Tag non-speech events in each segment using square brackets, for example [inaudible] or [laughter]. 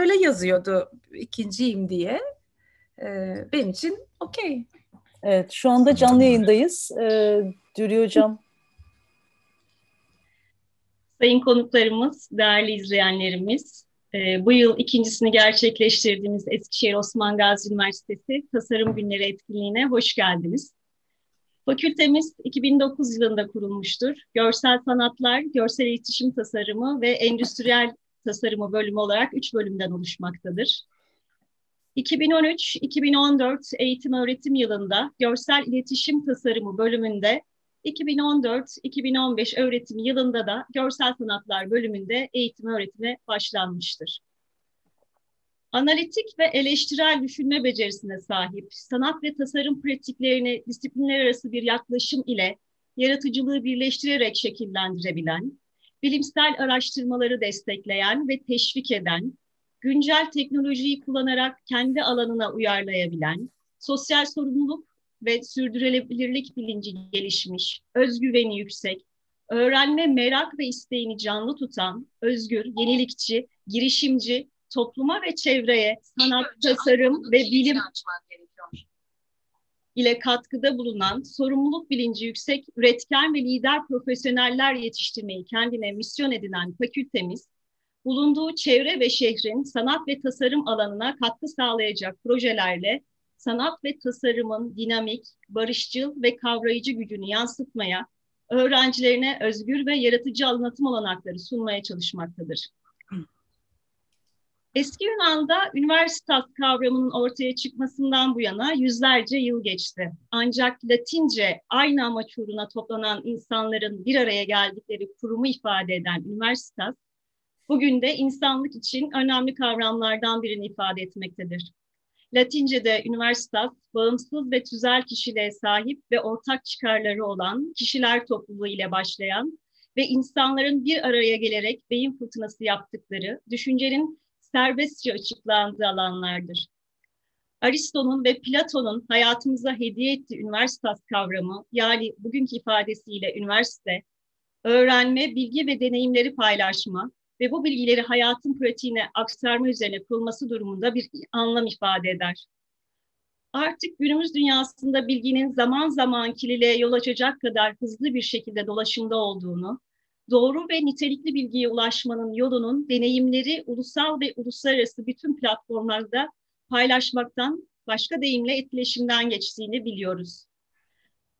Öyle yazıyordu ikinciyim diye. E, benim için okey. Evet şu anda canlı yayındayız. E, ee, Dürüyor Hocam. Sayın konuklarımız, değerli izleyenlerimiz, e, bu yıl ikincisini gerçekleştirdiğimiz Eskişehir Osman Gazi Üniversitesi Tasarım Günleri etkinliğine hoş geldiniz. Fakültemiz 2009 yılında kurulmuştur. Görsel sanatlar, görsel iletişim tasarımı ve endüstriyel tasarımı bölümü olarak üç bölümden oluşmaktadır. 2013-2014 eğitim öğretim yılında görsel iletişim tasarımı bölümünde 2014-2015 öğretim yılında da görsel sanatlar bölümünde eğitim öğretime başlanmıştır. Analitik ve eleştirel düşünme becerisine sahip, sanat ve tasarım pratiklerini disiplinler arası bir yaklaşım ile yaratıcılığı birleştirerek şekillendirebilen, bilimsel araştırmaları destekleyen ve teşvik eden, güncel teknolojiyi kullanarak kendi alanına uyarlayabilen, sosyal sorumluluk ve sürdürülebilirlik bilinci gelişmiş, özgüveni yüksek, öğrenme merak ve isteğini canlı tutan, özgür, yenilikçi, girişimci, topluma ve çevreye sanat, tasarım ve şey bilim ile katkıda bulunan sorumluluk bilinci yüksek üretken ve lider profesyoneller yetiştirmeyi kendine misyon edinen fakültemiz, bulunduğu çevre ve şehrin sanat ve tasarım alanına katkı sağlayacak projelerle sanat ve tasarımın dinamik, barışçıl ve kavrayıcı gücünü yansıtmaya, öğrencilerine özgür ve yaratıcı anlatım olanakları sunmaya çalışmaktadır. Eski Yunan'da üniversitas kavramının ortaya çıkmasından bu yana yüzlerce yıl geçti. Ancak Latince aynı amaç uğruna toplanan insanların bir araya geldikleri kurumu ifade eden üniversitas, bugün de insanlık için önemli kavramlardan birini ifade etmektedir. Latince'de üniversitas, bağımsız ve tüzel kişiliğe sahip ve ortak çıkarları olan kişiler topluluğu ile başlayan ve insanların bir araya gelerek beyin fırtınası yaptıkları, düşüncenin serbestçe açıklandığı alanlardır. Aristo'nun ve Platon'un hayatımıza hediye ettiği üniversitas kavramı, yani bugünkü ifadesiyle üniversite, öğrenme, bilgi ve deneyimleri paylaşma ve bu bilgileri hayatın pratiğine aktarma üzerine kurulması durumunda bir anlam ifade eder. Artık günümüz dünyasında bilginin zaman zaman kirliliğe yol açacak kadar hızlı bir şekilde dolaşımda olduğunu, doğru ve nitelikli bilgiye ulaşmanın yolunun deneyimleri ulusal ve uluslararası bütün platformlarda paylaşmaktan başka deyimle etkileşimden geçtiğini biliyoruz.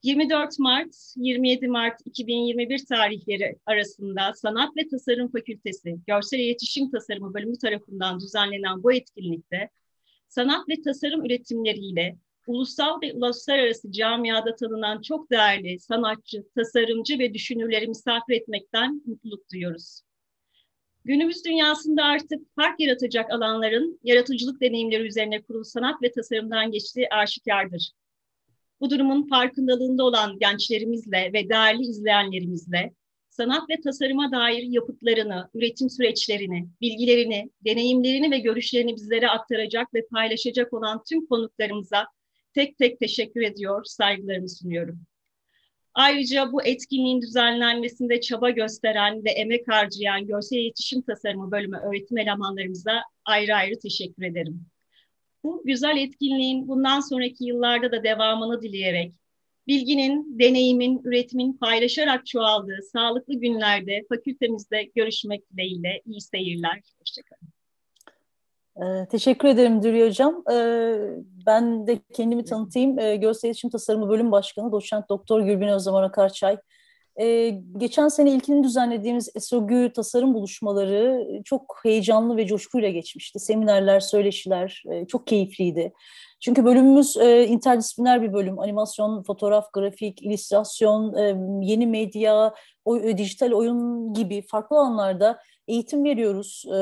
24 Mart 27 Mart 2021 tarihleri arasında Sanat ve Tasarım Fakültesi Görsel İletişim Tasarımı bölümü tarafından düzenlenen bu etkinlikte sanat ve tasarım üretimleriyle ulusal ve uluslararası camiada tanınan çok değerli sanatçı, tasarımcı ve düşünürleri misafir etmekten mutluluk duyuyoruz. Günümüz dünyasında artık fark yaratacak alanların yaratıcılık deneyimleri üzerine kurulu sanat ve tasarımdan geçtiği aşikardır. Bu durumun farkındalığında olan gençlerimizle ve değerli izleyenlerimizle sanat ve tasarıma dair yapıtlarını, üretim süreçlerini, bilgilerini, deneyimlerini ve görüşlerini bizlere aktaracak ve paylaşacak olan tüm konuklarımıza tek tek teşekkür ediyor, saygılarımı sunuyorum. Ayrıca bu etkinliğin düzenlenmesinde çaba gösteren ve emek harcayan Görsel iletişim Tasarımı bölümü öğretim elemanlarımıza ayrı ayrı teşekkür ederim. Bu güzel etkinliğin bundan sonraki yıllarda da devamını dileyerek bilginin, deneyimin, üretimin paylaşarak çoğaldığı sağlıklı günlerde fakültemizde görüşmek dileğiyle iyi seyirler. Hoşçakalın. Ee, teşekkür ederim Dürüye Hocam. Ee, ben de kendimi tanıtayım. Ee, Görsel İletişim Tasarımı Bölüm Başkanı Doçent Doktor Gülbin Özdemir Akarçay. geçen sene ilkini düzenlediğimiz SOGÜ tasarım buluşmaları çok heyecanlı ve coşkuyla geçmişti. Seminerler, söyleşiler e, çok keyifliydi. Çünkü bölümümüz e, interdisipliner bir bölüm. Animasyon, fotoğraf, grafik, illüstrasyon, e, yeni medya, dijital oyun gibi farklı alanlarda eğitim veriyoruz. E,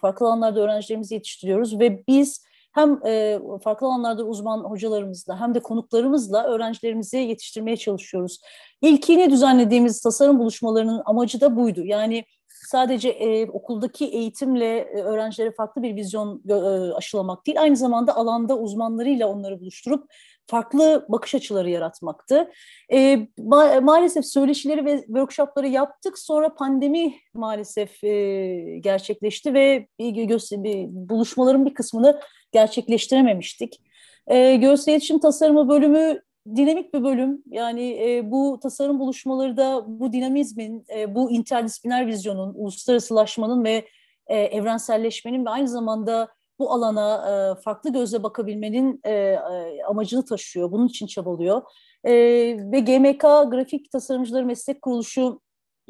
farklı alanlarda öğrencilerimizi yetiştiriyoruz ve biz hem e, farklı alanlarda uzman hocalarımızla hem de konuklarımızla öğrencilerimizi yetiştirmeye çalışıyoruz. İlkini düzenlediğimiz tasarım buluşmalarının amacı da buydu. Yani sadece e, okuldaki eğitimle e, öğrencilere farklı bir vizyon e, aşılamak değil, aynı zamanda alanda uzmanlarıyla onları buluşturup farklı bakış açıları yaratmaktı. E, ma maalesef söyleşileri ve workshopları yaptık. Sonra pandemi maalesef e, gerçekleşti ve bir buluşmaların bir kısmını gerçekleştirememiştik. E, Görsel İletişim Tasarımı bölümü dinamik bir bölüm. Yani e, bu tasarım buluşmaları da bu dinamizmin, e, bu interdisipliner vizyonun, uluslararasılaşmanın ve e, evrenselleşmenin ve aynı zamanda bu alana e, farklı gözle bakabilmenin e, amacını taşıyor. Bunun için çabalıyor. E, ve GMK Grafik Tasarımcıları Meslek Kuruluşu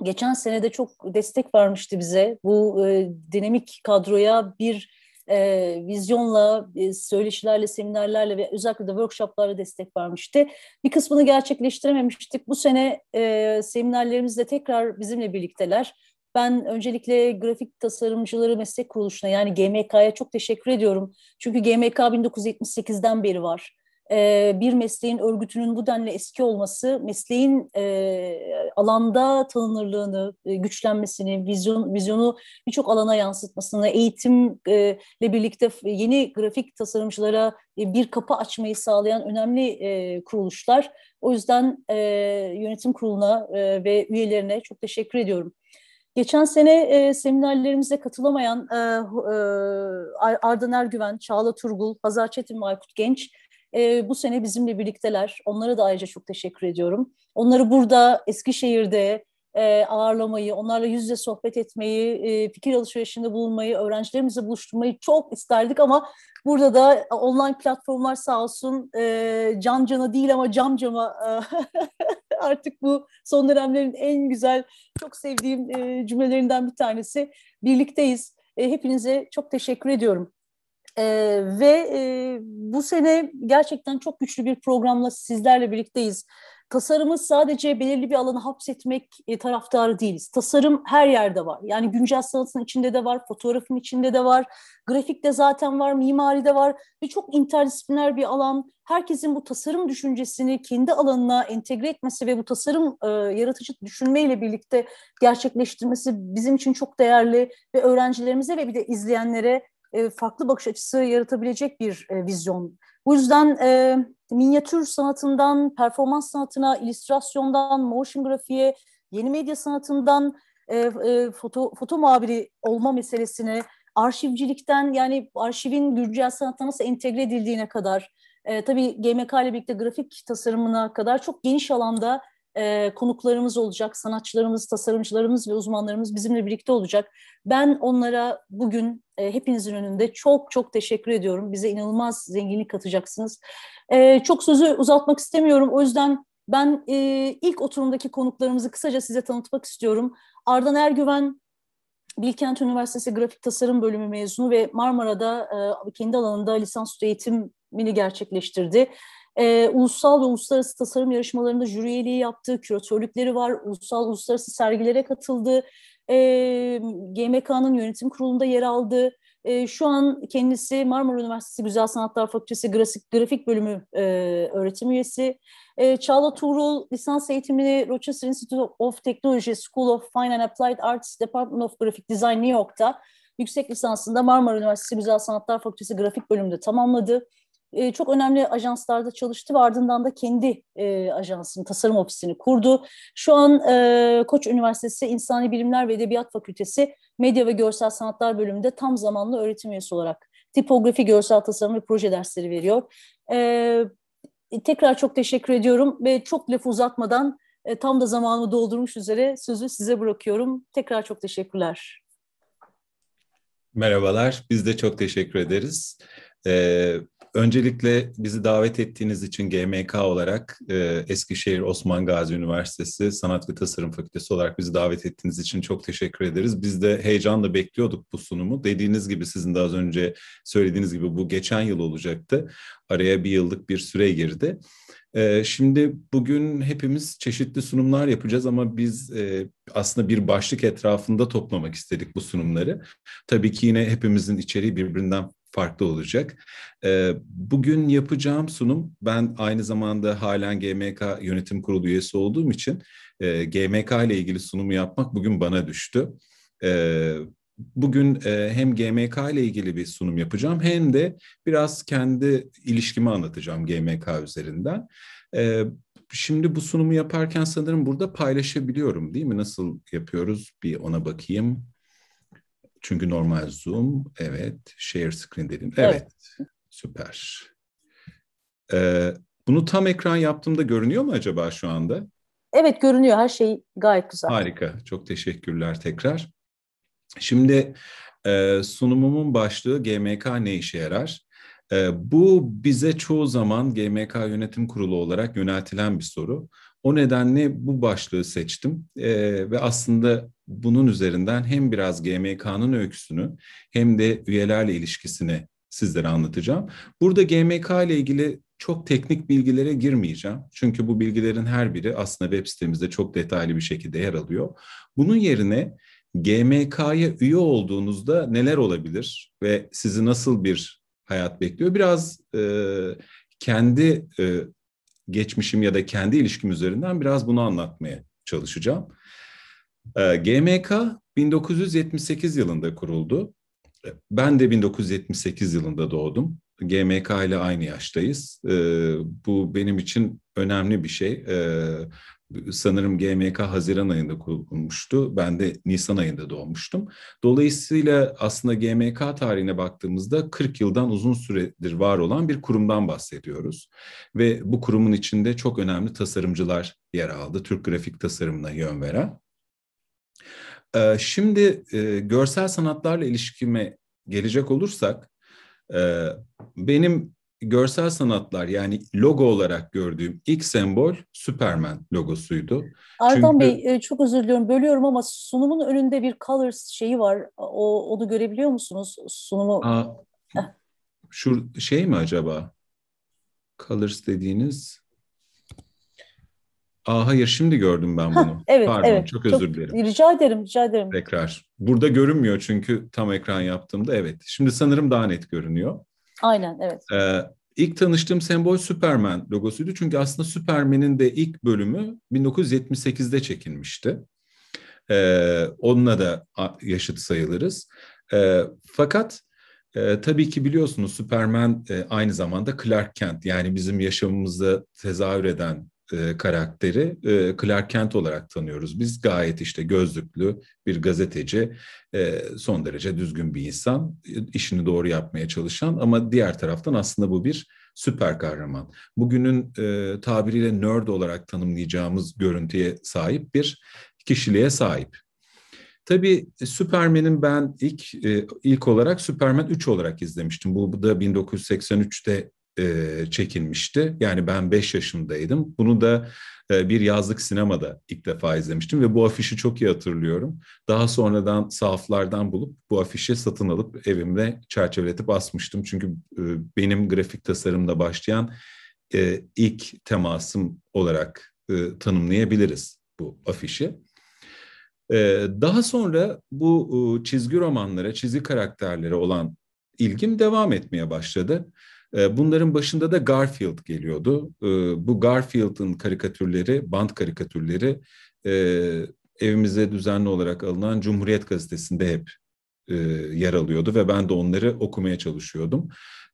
geçen senede çok destek vermişti bize. Bu e, dinamik kadroya bir e, vizyonla, e, söyleşilerle, seminerlerle ve özellikle de workshoplarla destek vermişti. Bir kısmını gerçekleştirememiştik. Bu sene e, seminerlerimizde tekrar bizimle birlikteler. Ben öncelikle grafik tasarımcıları meslek kuruluşuna yani GMK'ya çok teşekkür ediyorum. Çünkü GMK 1978'den beri var. Ee, bir mesleğin örgütünün bu denli eski olması mesleğin e, alanda tanınırlığını, e, güçlenmesini, vizyon, vizyonu birçok alana yansıtmasını, eğitimle e, birlikte yeni grafik tasarımcılara bir kapı açmayı sağlayan önemli kuruluşlar. O yüzden yönetim kuruluna ve üyelerine çok teşekkür ediyorum. Geçen sene e, seminerlerimize katılamayan e, e, Ardan Ergüven, Çağla Turgul, Hazar Çetin ve Aykut Genç e, bu sene bizimle birlikteler. Onlara da ayrıca çok teşekkür ediyorum. Onları burada Eskişehir'de, e, ağırlamayı, onlarla yüz yüze sohbet etmeyi, e, fikir alışverişinde bulunmayı, öğrencilerimizi buluşturmayı çok isterdik ama burada da online platformlar sağ olsun e, can cana değil ama cam cama [laughs] artık bu son dönemlerin en güzel, çok sevdiğim cümlelerinden bir tanesi. Birlikteyiz. hepinize çok teşekkür ediyorum. E, ve e, bu sene gerçekten çok güçlü bir programla sizlerle birlikteyiz. Tasarımız sadece belirli bir alanı hapsetmek e, taraftarı değiliz. Tasarım her yerde var. Yani güncel sanatın içinde de var, fotoğrafın içinde de var, grafik de zaten var, mimari de var ve çok interdisipliner bir alan. Herkesin bu tasarım düşüncesini kendi alanına entegre etmesi ve bu tasarım e, yaratıcı düşünmeyle birlikte gerçekleştirmesi bizim için çok değerli ve öğrencilerimize ve bir de izleyenlere e, farklı bakış açısı yaratabilecek bir e, vizyon. Bu yüzden e, minyatür sanatından performans sanatına, illüstrasyondan motion grafiğe, yeni medya sanatından e, e, foto foto muhabiri olma meselesine, arşivcilikten yani arşivin güncel sanatla nasıl entegre edildiğine kadar, e, tabii GMK ile birlikte grafik tasarımına kadar çok geniş alanda e, konuklarımız olacak, sanatçılarımız, tasarımcılarımız ve uzmanlarımız bizimle birlikte olacak. Ben onlara bugün e, hepinizin önünde çok çok teşekkür ediyorum. Bize inanılmaz zenginlik katacaksınız. E, çok sözü uzatmak istemiyorum. O yüzden ben e, ilk oturumdaki konuklarımızı kısaca size tanıtmak istiyorum. Ardan Ergüven, Bilkent Üniversitesi Grafik Tasarım Bölümü mezunu ve Marmara'da e, kendi alanında lisansüstü eğitimini gerçekleştirdi e, ulusal ve uluslararası tasarım yarışmalarında jüriyeliği yaptığı küratörlükleri var. Ulusal uluslararası sergilere katıldı. E, ee, GMK'nın yönetim kurulunda yer aldı. E, şu an kendisi Marmara Üniversitesi Güzel Sanatlar Fakültesi Grafik, Grafik Bölümü e, öğretim üyesi. E, Çağla Tuğrul lisans eğitimini Rochester Institute of Technology School of Fine and Applied Arts Department of Graphic Design New York'ta yüksek lisansında Marmara Üniversitesi Güzel Sanatlar Fakültesi Grafik Bölümünde tamamladı e, çok önemli ajanslarda çalıştı ve ardından da kendi e, ajansını, tasarım ofisini kurdu. Şu an e, Koç Üniversitesi İnsani Bilimler ve Edebiyat Fakültesi Medya ve Görsel Sanatlar bölümünde tam zamanlı öğretim üyesi olarak tipografi, görsel tasarım ve proje dersleri veriyor. Ee, e, tekrar çok teşekkür ediyorum ve çok laf uzatmadan e, tam da zamanımı doldurmuş üzere sözü size bırakıyorum. Tekrar çok teşekkürler. Merhabalar, biz de çok teşekkür ederiz. Ee, Öncelikle bizi davet ettiğiniz için GMK olarak e, Eskişehir Osman Gazi Üniversitesi Sanat ve Tasarım Fakültesi olarak bizi davet ettiğiniz için çok teşekkür ederiz. Biz de heyecanla bekliyorduk bu sunumu. Dediğiniz gibi sizin de az önce söylediğiniz gibi bu geçen yıl olacaktı. Araya bir yıllık bir süre girdi. E, şimdi bugün hepimiz çeşitli sunumlar yapacağız ama biz e, aslında bir başlık etrafında toplamak istedik bu sunumları. Tabii ki yine hepimizin içeriği birbirinden farklı olacak. Ee, bugün yapacağım sunum ben aynı zamanda halen GMK yönetim kurulu üyesi olduğum için e, GMK ile ilgili sunumu yapmak bugün bana düştü. Ee, bugün e, hem GMK ile ilgili bir sunum yapacağım hem de biraz kendi ilişkimi anlatacağım GMK üzerinden. Ee, şimdi bu sunumu yaparken sanırım burada paylaşabiliyorum değil mi? Nasıl yapıyoruz? Bir ona bakayım. Çünkü normal Zoom, evet. Share screen dedim. Evet, evet. süper. Ee, bunu tam ekran yaptığımda görünüyor mu acaba şu anda? Evet, görünüyor. Her şey gayet güzel. Harika, çok teşekkürler tekrar. Şimdi e, sunumumun başlığı GMK ne işe yarar? E, bu bize çoğu zaman GMK Yönetim Kurulu olarak yöneltilen bir soru. O nedenle bu başlığı seçtim e, ve aslında bunun üzerinden hem biraz GMK'nın öyküsünü hem de üyelerle ilişkisini sizlere anlatacağım. Burada GMK ile ilgili çok teknik bilgilere girmeyeceğim. Çünkü bu bilgilerin her biri aslında web sitemizde çok detaylı bir şekilde yer alıyor. Bunun yerine GMK'ya üye olduğunuzda neler olabilir ve sizi nasıl bir hayat bekliyor? Biraz e, kendi e, geçmişim ya da kendi ilişkim üzerinden biraz bunu anlatmaya çalışacağım. Ee, GMK 1978 yılında kuruldu. Ee, ben de 1978 yılında doğdum. GMK ile aynı yaştayız. Ee, bu benim için önemli bir şey. Sanırım GMK Haziran ayında kurulmuştu. Ben de Nisan ayında doğmuştum. Dolayısıyla aslında GMK tarihine baktığımızda 40 yıldan uzun süredir var olan bir kurumdan bahsediyoruz. Ve bu kurumun içinde çok önemli tasarımcılar yer aldı. Türk grafik tasarımına yön veren. Ee, şimdi e, görsel sanatlarla ilişkime gelecek olursak e, benim görsel sanatlar yani logo olarak gördüğüm ilk sembol Superman logosuydu. Ertan Çünkü... Bey e, çok özür diliyorum bölüyorum ama sunumun önünde bir Colors şeyi var. O, onu görebiliyor musunuz sunumu? Aa, şu şey mi acaba? Colors dediğiniz Aa hayır şimdi gördüm ben bunu. Heh, evet, Pardon evet. çok özür çok, dilerim. Rica ederim rica ederim. Tekrar. Burada görünmüyor çünkü tam ekran yaptığımda evet. Şimdi sanırım daha net görünüyor. Aynen evet. Ee, İlk tanıştığım sembol Superman logosuydu. Çünkü aslında Superman'in de ilk bölümü 1978'de çekilmişti. Ee, onunla da yaşıt sayılırız. Ee, fakat e, tabii ki biliyorsunuz Superman e, aynı zamanda Clark Kent yani bizim yaşamımızda tezahür eden e, karakteri e, Clark Kent olarak tanıyoruz. Biz gayet işte gözlüklü bir gazeteci, e, son derece düzgün bir insan, e, işini doğru yapmaya çalışan ama diğer taraftan aslında bu bir süper kahraman. Bugünün e, tabiriyle nerd olarak tanımlayacağımız görüntüye sahip bir kişiliğe sahip. Tabii e, Superman'in ben ilk e, ilk olarak Superman 3 olarak izlemiştim. Bu da 1983'te e, çekilmişti. Yani ben 5 yaşındaydım. Bunu da e, bir yazlık sinemada ilk defa izlemiştim ve bu afişi çok iyi hatırlıyorum. Daha sonradan sahaflardan bulup bu afişi satın alıp evimde çerçeveletip asmıştım. Çünkü e, benim grafik tasarımda başlayan e, ilk temasım olarak e, tanımlayabiliriz bu afişi. E, daha sonra bu e, çizgi romanlara, çizgi karakterlere olan ilgim devam etmeye başladı. Ee, bunların başında da Garfield geliyordu. Ee, bu Garfield'ın karikatürleri, band karikatürleri e, evimize düzenli olarak alınan Cumhuriyet Gazetesi'nde hep e, yer alıyordu ve ben de onları okumaya çalışıyordum.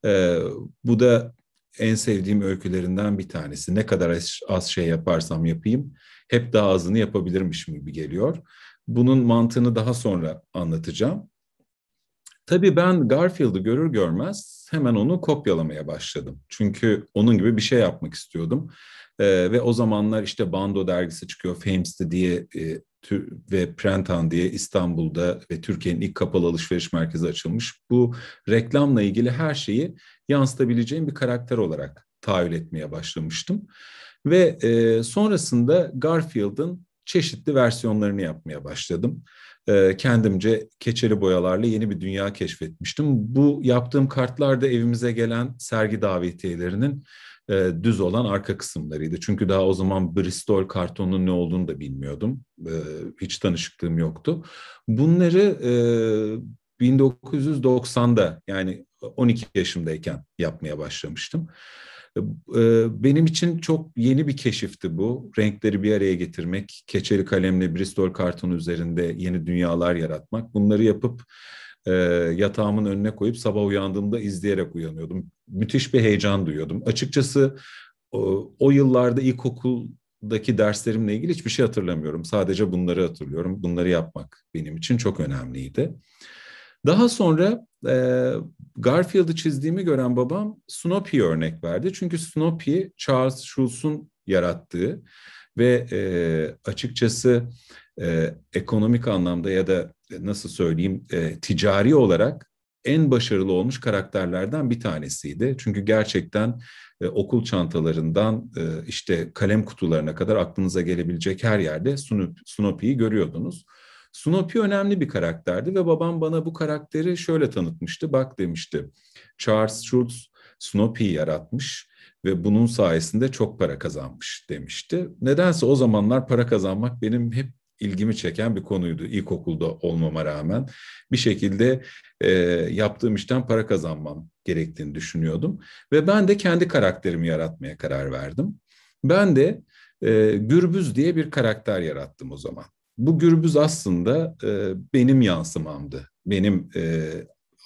Ee, bu da en sevdiğim öykülerinden bir tanesi. Ne kadar az şey yaparsam yapayım hep daha azını yapabilirmişim gibi geliyor. Bunun mantığını daha sonra anlatacağım. Tabii ben Garfield'ı görür görmez hemen onu kopyalamaya başladım. Çünkü onun gibi bir şey yapmak istiyordum. E, ve o zamanlar işte Bando dergisi çıkıyor, Fames'ti diye e, ve Prentan diye İstanbul'da ve Türkiye'nin ilk kapalı alışveriş merkezi açılmış. Bu reklamla ilgili her şeyi yansıtabileceğim bir karakter olarak tahayyül etmeye başlamıştım. Ve e, sonrasında Garfield'ın çeşitli versiyonlarını yapmaya başladım. E, kendimce keçeli boyalarla yeni bir dünya keşfetmiştim. Bu yaptığım kartlar da evimize gelen sergi davetiyelerinin e, düz olan arka kısımlarıydı. Çünkü daha o zaman Bristol kartonun ne olduğunu da bilmiyordum. E, hiç tanışıklığım yoktu. Bunları 1990'da yani 12 yaşımdayken yapmaya başlamıştım. Ee, benim için çok yeni bir keşifti bu. Renkleri bir araya getirmek, keçeli kalemle Bristol karton üzerinde yeni dünyalar yaratmak. Bunları yapıp e, yatağımın önüne koyup sabah uyandığımda izleyerek uyanıyordum. Müthiş bir heyecan duyuyordum. Açıkçası o, yıllarda yıllarda ilkokuldaki derslerimle ilgili hiçbir şey hatırlamıyorum. Sadece bunları hatırlıyorum. Bunları yapmak benim için çok önemliydi. Daha sonra e, Garfield'ı çizdiğimi gören babam Snoopy'ye örnek verdi. Çünkü Snoopy Charles Schulz'un yarattığı ve e, açıkçası e, ekonomik anlamda ya da nasıl söyleyeyim e, ticari olarak en başarılı olmuş karakterlerden bir tanesiydi. Çünkü gerçekten e, okul çantalarından e, işte kalem kutularına kadar aklınıza gelebilecek her yerde Snoopy'yi görüyordunuz. Snoopy önemli bir karakterdi ve babam bana bu karakteri şöyle tanıtmıştı. Bak demişti Charles Schulz Snoopy'yi yaratmış ve bunun sayesinde çok para kazanmış demişti. Nedense o zamanlar para kazanmak benim hep ilgimi çeken bir konuydu ilkokulda olmama rağmen. Bir şekilde e, yaptığım işten para kazanmam gerektiğini düşünüyordum. Ve ben de kendi karakterimi yaratmaya karar verdim. Ben de e, Gürbüz diye bir karakter yarattım o zaman bu gürbüz aslında e, benim yansımamdı. Benim e,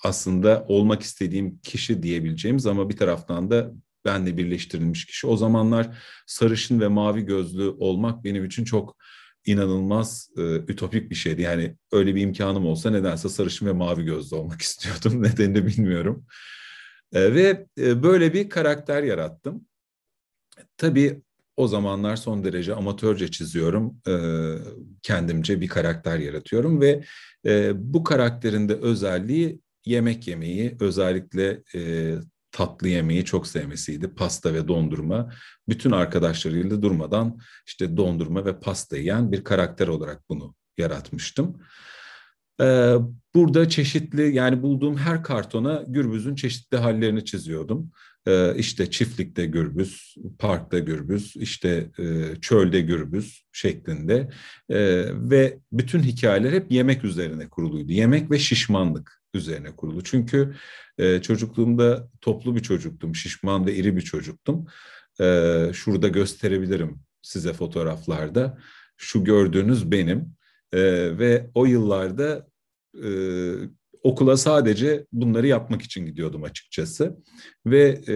aslında olmak istediğim kişi diyebileceğimiz ama bir taraftan da benle birleştirilmiş kişi. O zamanlar sarışın ve mavi gözlü olmak benim için çok inanılmaz e, ütopik bir şeydi. Yani öyle bir imkanım olsa nedense sarışın ve mavi gözlü olmak [laughs] istiyordum. Nedenini bilmiyorum. E, ve e, böyle bir karakter yarattım. Tabii o zamanlar son derece amatörce çiziyorum. E, kendimce bir karakter yaratıyorum ve e, bu karakterin de özelliği yemek yemeyi özellikle e, tatlı yemeyi çok sevmesiydi. Pasta ve dondurma. Bütün arkadaşlarıyla durmadan işte dondurma ve pasta yiyen bir karakter olarak bunu yaratmıştım. Ee, burada çeşitli yani bulduğum her kartona Gürbüz'ün çeşitli hallerini çiziyordum. Ee, işte çiftlikte gürbüz, parkta gürbüz, işte e, çölde gürbüz şeklinde ee, ve bütün hikayeler hep yemek üzerine kuruluydu. Yemek ve şişmanlık üzerine kurulu. Çünkü e, çocukluğumda toplu bir çocuktum, şişman ve iri bir çocuktum. Ee, şurada gösterebilirim size fotoğraflarda. Şu gördüğünüz benim ve o yıllarda e, okula sadece bunları yapmak için gidiyordum açıkçası. Ve e,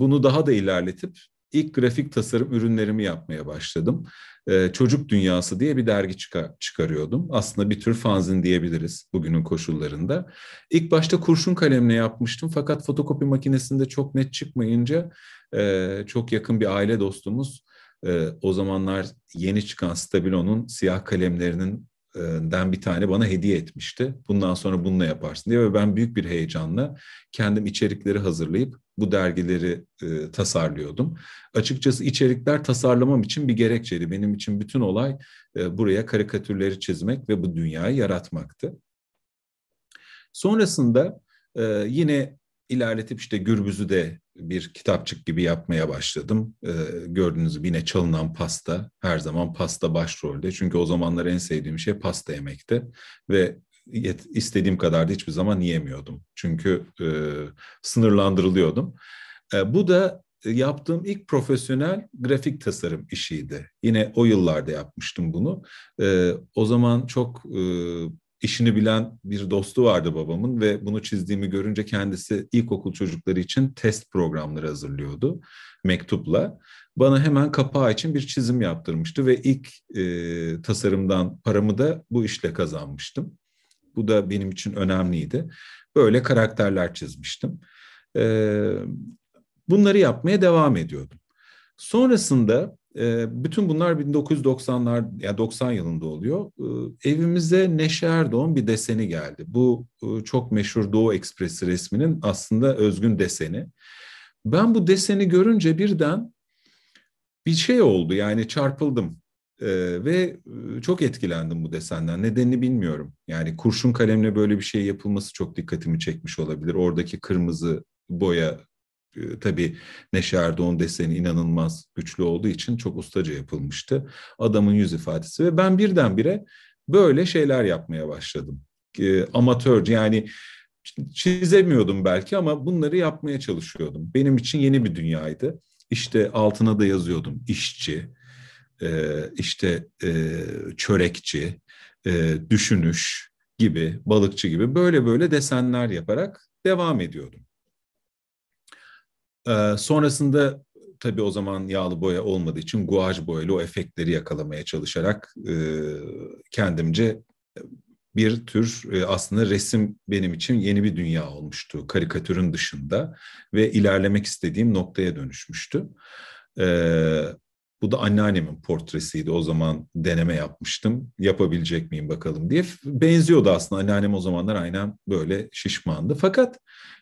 bunu daha da ilerletip ilk grafik tasarım ürünlerimi yapmaya başladım. E, Çocuk Dünyası diye bir dergi çıkar, çıkarıyordum. Aslında bir tür fanzin diyebiliriz bugünün koşullarında. İlk başta kurşun kalemle yapmıştım fakat fotokopi makinesinde çok net çıkmayınca e, çok yakın bir aile dostumuz e, o zamanlar yeni çıkan Stabilo'nun siyah kalemlerinin den bir tane bana hediye etmişti. Bundan sonra bununla yaparsın diye ve ben büyük bir heyecanla kendim içerikleri hazırlayıp bu dergileri e, tasarlıyordum. Açıkçası içerikler tasarlamam için bir gerekçeydi. Benim için bütün olay e, buraya karikatürleri çizmek ve bu dünyayı yaratmaktı. Sonrasında e, yine ilerletip işte Gürbüz'ü de bir kitapçık gibi yapmaya başladım. Ee, gördüğünüz gibi yine çalınan pasta. Her zaman pasta başrolde. Çünkü o zamanlar en sevdiğim şey pasta yemekti. Ve yet, istediğim kadar da hiçbir zaman yiyemiyordum. Çünkü e, sınırlandırılıyordum. E, bu da e, yaptığım ilk profesyonel grafik tasarım işiydi. Yine o yıllarda yapmıştım bunu. E, o zaman çok e, işini bilen bir dostu vardı babamın ve bunu çizdiğimi görünce kendisi ilkokul çocukları için test programları hazırlıyordu mektupla. Bana hemen kapağı için bir çizim yaptırmıştı ve ilk e, tasarımdan paramı da bu işle kazanmıştım. Bu da benim için önemliydi. Böyle karakterler çizmiştim. E, bunları yapmaya devam ediyordum. Sonrasında e, bütün bunlar 1990'lar ya yani 90 yılında oluyor. E, evimize Neşe Erdoğan bir deseni geldi. Bu e, çok meşhur Doğu Ekspresi resminin aslında özgün deseni. Ben bu deseni görünce birden bir şey oldu yani çarpıldım ee, ve e, çok etkilendim bu desenden. Nedenini bilmiyorum. Yani kurşun kalemle böyle bir şey yapılması çok dikkatimi çekmiş olabilir. Oradaki kırmızı boya e, tabii Neşe Erdoğan deseni inanılmaz güçlü olduğu için çok ustaca yapılmıştı. Adamın yüz ifadesi ve ben birdenbire böyle şeyler yapmaya başladım. E, amatörce yani çizemiyordum belki ama bunları yapmaya çalışıyordum. Benim için yeni bir dünyaydı. İşte altına da yazıyordum işçi, e, işte e, çörekçi, e, düşünüş gibi, balıkçı gibi böyle böyle desenler yaparak devam ediyordum. Ee, sonrasında tabii o zaman yağlı boya olmadığı için guaj boyayla o efektleri yakalamaya çalışarak e, kendimce bir tür e, aslında resim benim için yeni bir dünya olmuştu karikatürün dışında ve ilerlemek istediğim noktaya dönüşmüştü. E, bu da anneannemin portresiydi. O zaman deneme yapmıştım. Yapabilecek miyim bakalım diye. Benziyordu aslında. Anneannem o zamanlar aynen böyle şişmandı. Fakat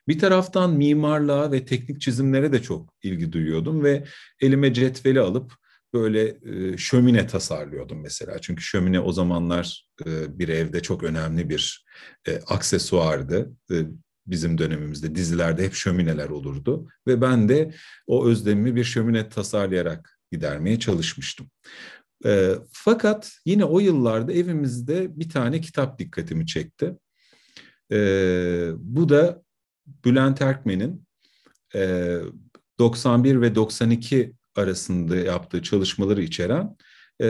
bir taraftan mimarlığa ve teknik çizimlere de çok ilgi duyuyordum ve elime cetveli alıp böyle e, şömine tasarlıyordum mesela. Çünkü şömine o zamanlar e, bir evde çok önemli bir e, aksesuardı bizim dönemimizde dizilerde hep şömineler olurdu ve ben de o özlemimi bir şömine tasarlayarak gidermeye çalışmıştım. E, fakat yine o yıllarda evimizde bir tane kitap dikkatimi çekti. E, bu da Bülent Erkmen'in e, 91 ve 92 arasında yaptığı çalışmaları içeren e,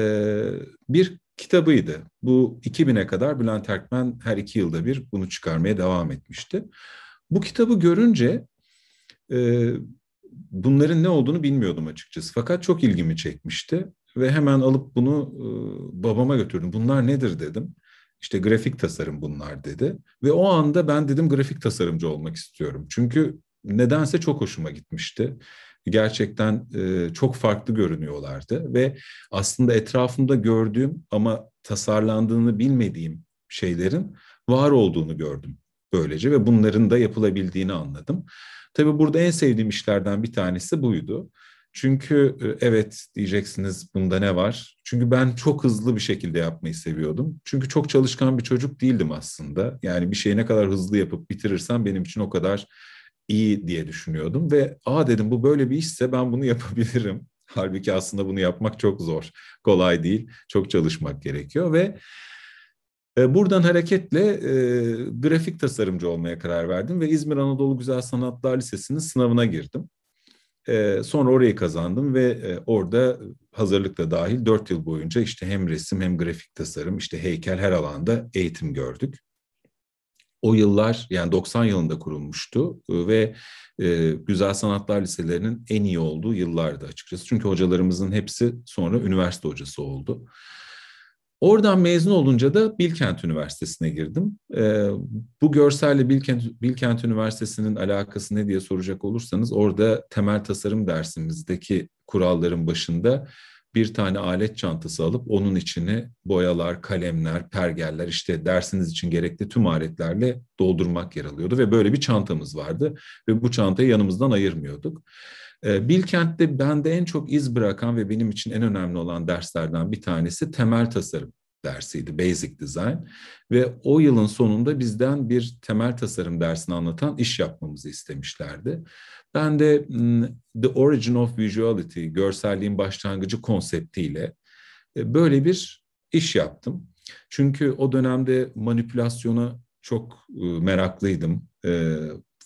bir kitabıydı. Bu 2000'e kadar Bülent Erkmen her iki yılda bir bunu çıkarmaya devam etmişti. Bu kitabı görünce e, bunların ne olduğunu bilmiyordum açıkçası. Fakat çok ilgimi çekmişti ve hemen alıp bunu e, babama götürdüm. Bunlar nedir dedim. İşte grafik tasarım bunlar dedi. Ve o anda ben dedim grafik tasarımcı olmak istiyorum. Çünkü nedense çok hoşuma gitmişti. Gerçekten e, çok farklı görünüyorlardı ve aslında etrafımda gördüğüm ama tasarlandığını bilmediğim şeylerin var olduğunu gördüm böylece ve bunların da yapılabildiğini anladım. Tabii burada en sevdiğim işlerden bir tanesi buydu. Çünkü e, evet diyeceksiniz bunda ne var? Çünkü ben çok hızlı bir şekilde yapmayı seviyordum. Çünkü çok çalışkan bir çocuk değildim aslında. Yani bir şeyi ne kadar hızlı yapıp bitirirsem benim için o kadar iyi diye düşünüyordum. Ve aa dedim bu böyle bir işse ben bunu yapabilirim. [laughs] Halbuki aslında bunu yapmak çok zor. Kolay değil. Çok çalışmak gerekiyor ve e, buradan hareketle e, grafik tasarımcı olmaya karar verdim ve İzmir Anadolu Güzel Sanatlar Lisesi'nin sınavına girdim. E, sonra orayı kazandım ve e, orada hazırlıkla dahil dört yıl boyunca işte hem resim hem grafik tasarım işte heykel her alanda eğitim gördük. O yıllar yani 90 yılında kurulmuştu e, ve e, Güzel Sanatlar Liselerinin en iyi olduğu yıllardı açıkçası. Çünkü hocalarımızın hepsi sonra üniversite hocası oldu. Oradan mezun olunca da Bilkent Üniversitesi'ne girdim. E, bu görselle Bilkent, Bilkent Üniversitesi'nin alakası ne diye soracak olursanız orada temel tasarım dersimizdeki kuralların başında bir tane alet çantası alıp onun içini boyalar, kalemler, pergeller işte dersiniz için gerekli tüm aletlerle doldurmak yer alıyordu ve böyle bir çantamız vardı ve bu çantayı yanımızdan ayırmıyorduk. Ee, Bilkent'te bende en çok iz bırakan ve benim için en önemli olan derslerden bir tanesi temel tasarım dersiydi, Basic Design. Ve o yılın sonunda bizden bir temel tasarım dersini anlatan iş yapmamızı istemişlerdi. Ben de hmm, The Origin of Visuality, görselliğin başlangıcı konseptiyle e, böyle bir iş yaptım. Çünkü o dönemde manipülasyona çok e, meraklıydım. E,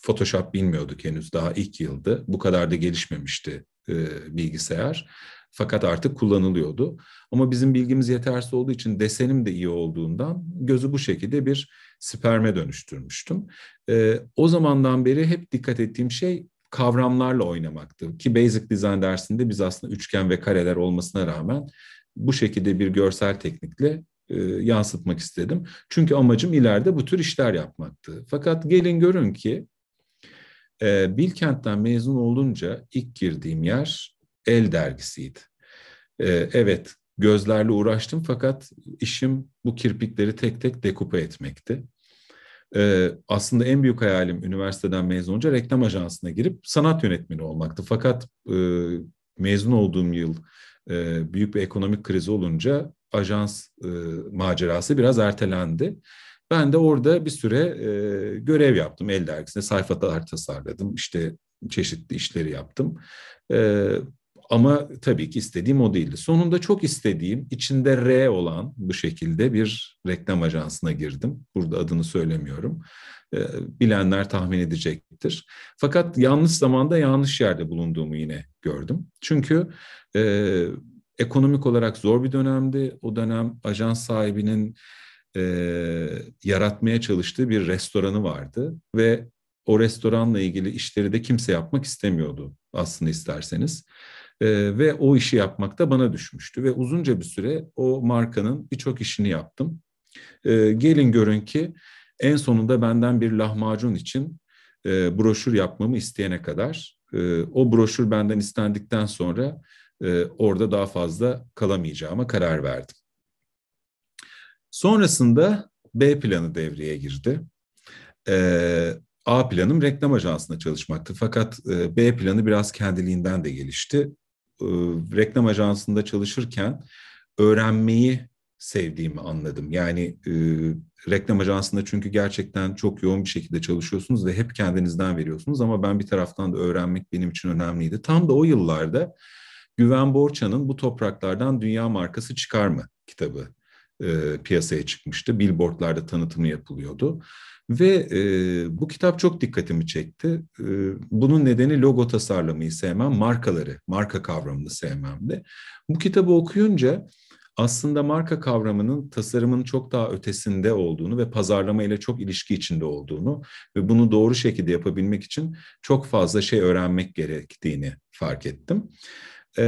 Photoshop bilmiyorduk henüz daha ilk yıldı. Bu kadar da gelişmemişti e, bilgisayar. Fakat artık kullanılıyordu. Ama bizim bilgimiz yetersiz olduğu için desenim de iyi olduğundan gözü bu şekilde bir sperme dönüştürmüştüm. E, o zamandan beri hep dikkat ettiğim şey kavramlarla oynamaktı. Ki Basic Design dersinde biz aslında üçgen ve kareler olmasına rağmen bu şekilde bir görsel teknikle e, yansıtmak istedim. Çünkü amacım ileride bu tür işler yapmaktı. Fakat gelin görün ki e, Bilkent'ten mezun olunca ilk girdiğim yer El dergisiydi. E, evet gözlerle uğraştım fakat işim bu kirpikleri tek tek dekupe etmekti. Ee, aslında en büyük hayalim üniversiteden mezun olunca reklam ajansına girip sanat yönetmeni olmaktı. Fakat e, mezun olduğum yıl e, büyük bir ekonomik krizi olunca ajans e, macerası biraz ertelendi. Ben de orada bir süre e, görev yaptım. El dergisinde sayfalar tasarladım. İşte çeşitli işleri yaptım. E, ama tabii ki istediğim o değildi. Sonunda çok istediğim, içinde R olan bu şekilde bir reklam ajansına girdim. Burada adını söylemiyorum. E, bilenler tahmin edecektir. Fakat yanlış zamanda yanlış yerde bulunduğumu yine gördüm. Çünkü e, ekonomik olarak zor bir dönemdi. O dönem ajans sahibinin e, yaratmaya çalıştığı bir restoranı vardı ve o restoranla ilgili işleri de kimse yapmak istemiyordu aslında isterseniz. E, ve o işi yapmak da bana düşmüştü ve uzunca bir süre o markanın birçok işini yaptım. E, gelin görün ki en sonunda benden bir lahmacun için e, broşür yapmamı isteyene kadar e, o broşür benden istendikten sonra e, orada daha fazla kalamayacağıma karar verdim. Sonrasında B planı devreye girdi. Ee, A planım reklam ajansında çalışmaktı. Fakat e, B planı biraz kendiliğinden de gelişti. E, reklam ajansında çalışırken öğrenmeyi sevdiğimi anladım. Yani e, reklam ajansında çünkü gerçekten çok yoğun bir şekilde çalışıyorsunuz ve hep kendinizden veriyorsunuz ama ben bir taraftan da öğrenmek benim için önemliydi. Tam da o yıllarda Güven Borça'nın Bu Topraklardan Dünya Markası Çıkar mı kitabı e, piyasaya çıkmıştı. Billboardlarda tanıtımı yapılıyordu. Ve e, bu kitap çok dikkatimi çekti. E, bunun nedeni logo tasarlamayı sevmem, markaları, marka kavramını sevmemdi. Bu kitabı okuyunca aslında marka kavramının tasarımın çok daha ötesinde olduğunu ve pazarlama ile çok ilişki içinde olduğunu ve bunu doğru şekilde yapabilmek için çok fazla şey öğrenmek gerektiğini fark ettim. Ee,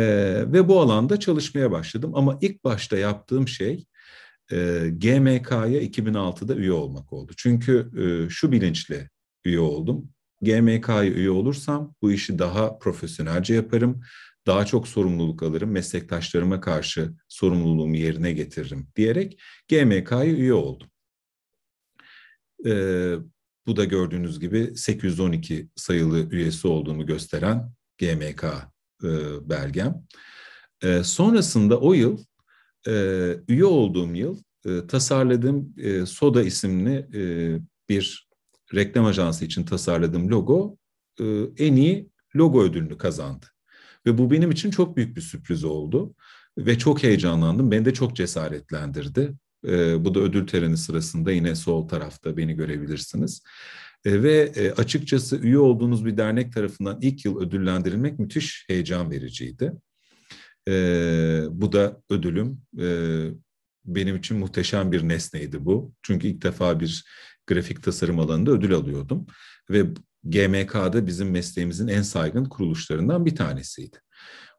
ve bu alanda çalışmaya başladım ama ilk başta yaptığım şey e, GMK'ya 2006'da üye olmak oldu. Çünkü e, şu bilinçle üye oldum. GMK'ya üye olursam bu işi daha profesyonelce yaparım, daha çok sorumluluk alırım, meslektaşlarıma karşı sorumluluğumu yerine getiririm diyerek GMK'ya üye oldum. E, bu da gördüğünüz gibi 812 sayılı üyesi olduğumu gösteren GMK e, belgem. E, sonrasında o yıl e, üye olduğum yıl e, tasarladığım e, Soda isimli e, bir reklam ajansı için tasarladığım logo en iyi logo ödülünü kazandı. Ve bu benim için çok büyük bir sürpriz oldu ve çok heyecanlandım. Beni de çok cesaretlendirdi. bu da ödül töreni sırasında yine sol tarafta beni görebilirsiniz. ve açıkçası üye olduğunuz bir dernek tarafından ilk yıl ödüllendirilmek müthiş heyecan vericiydi. E, bu da ödülüm. E, benim için muhteşem bir nesneydi bu. Çünkü ilk defa bir grafik tasarım alanında ödül alıyordum. Ve GMK'da bizim mesleğimizin en saygın kuruluşlarından bir tanesiydi.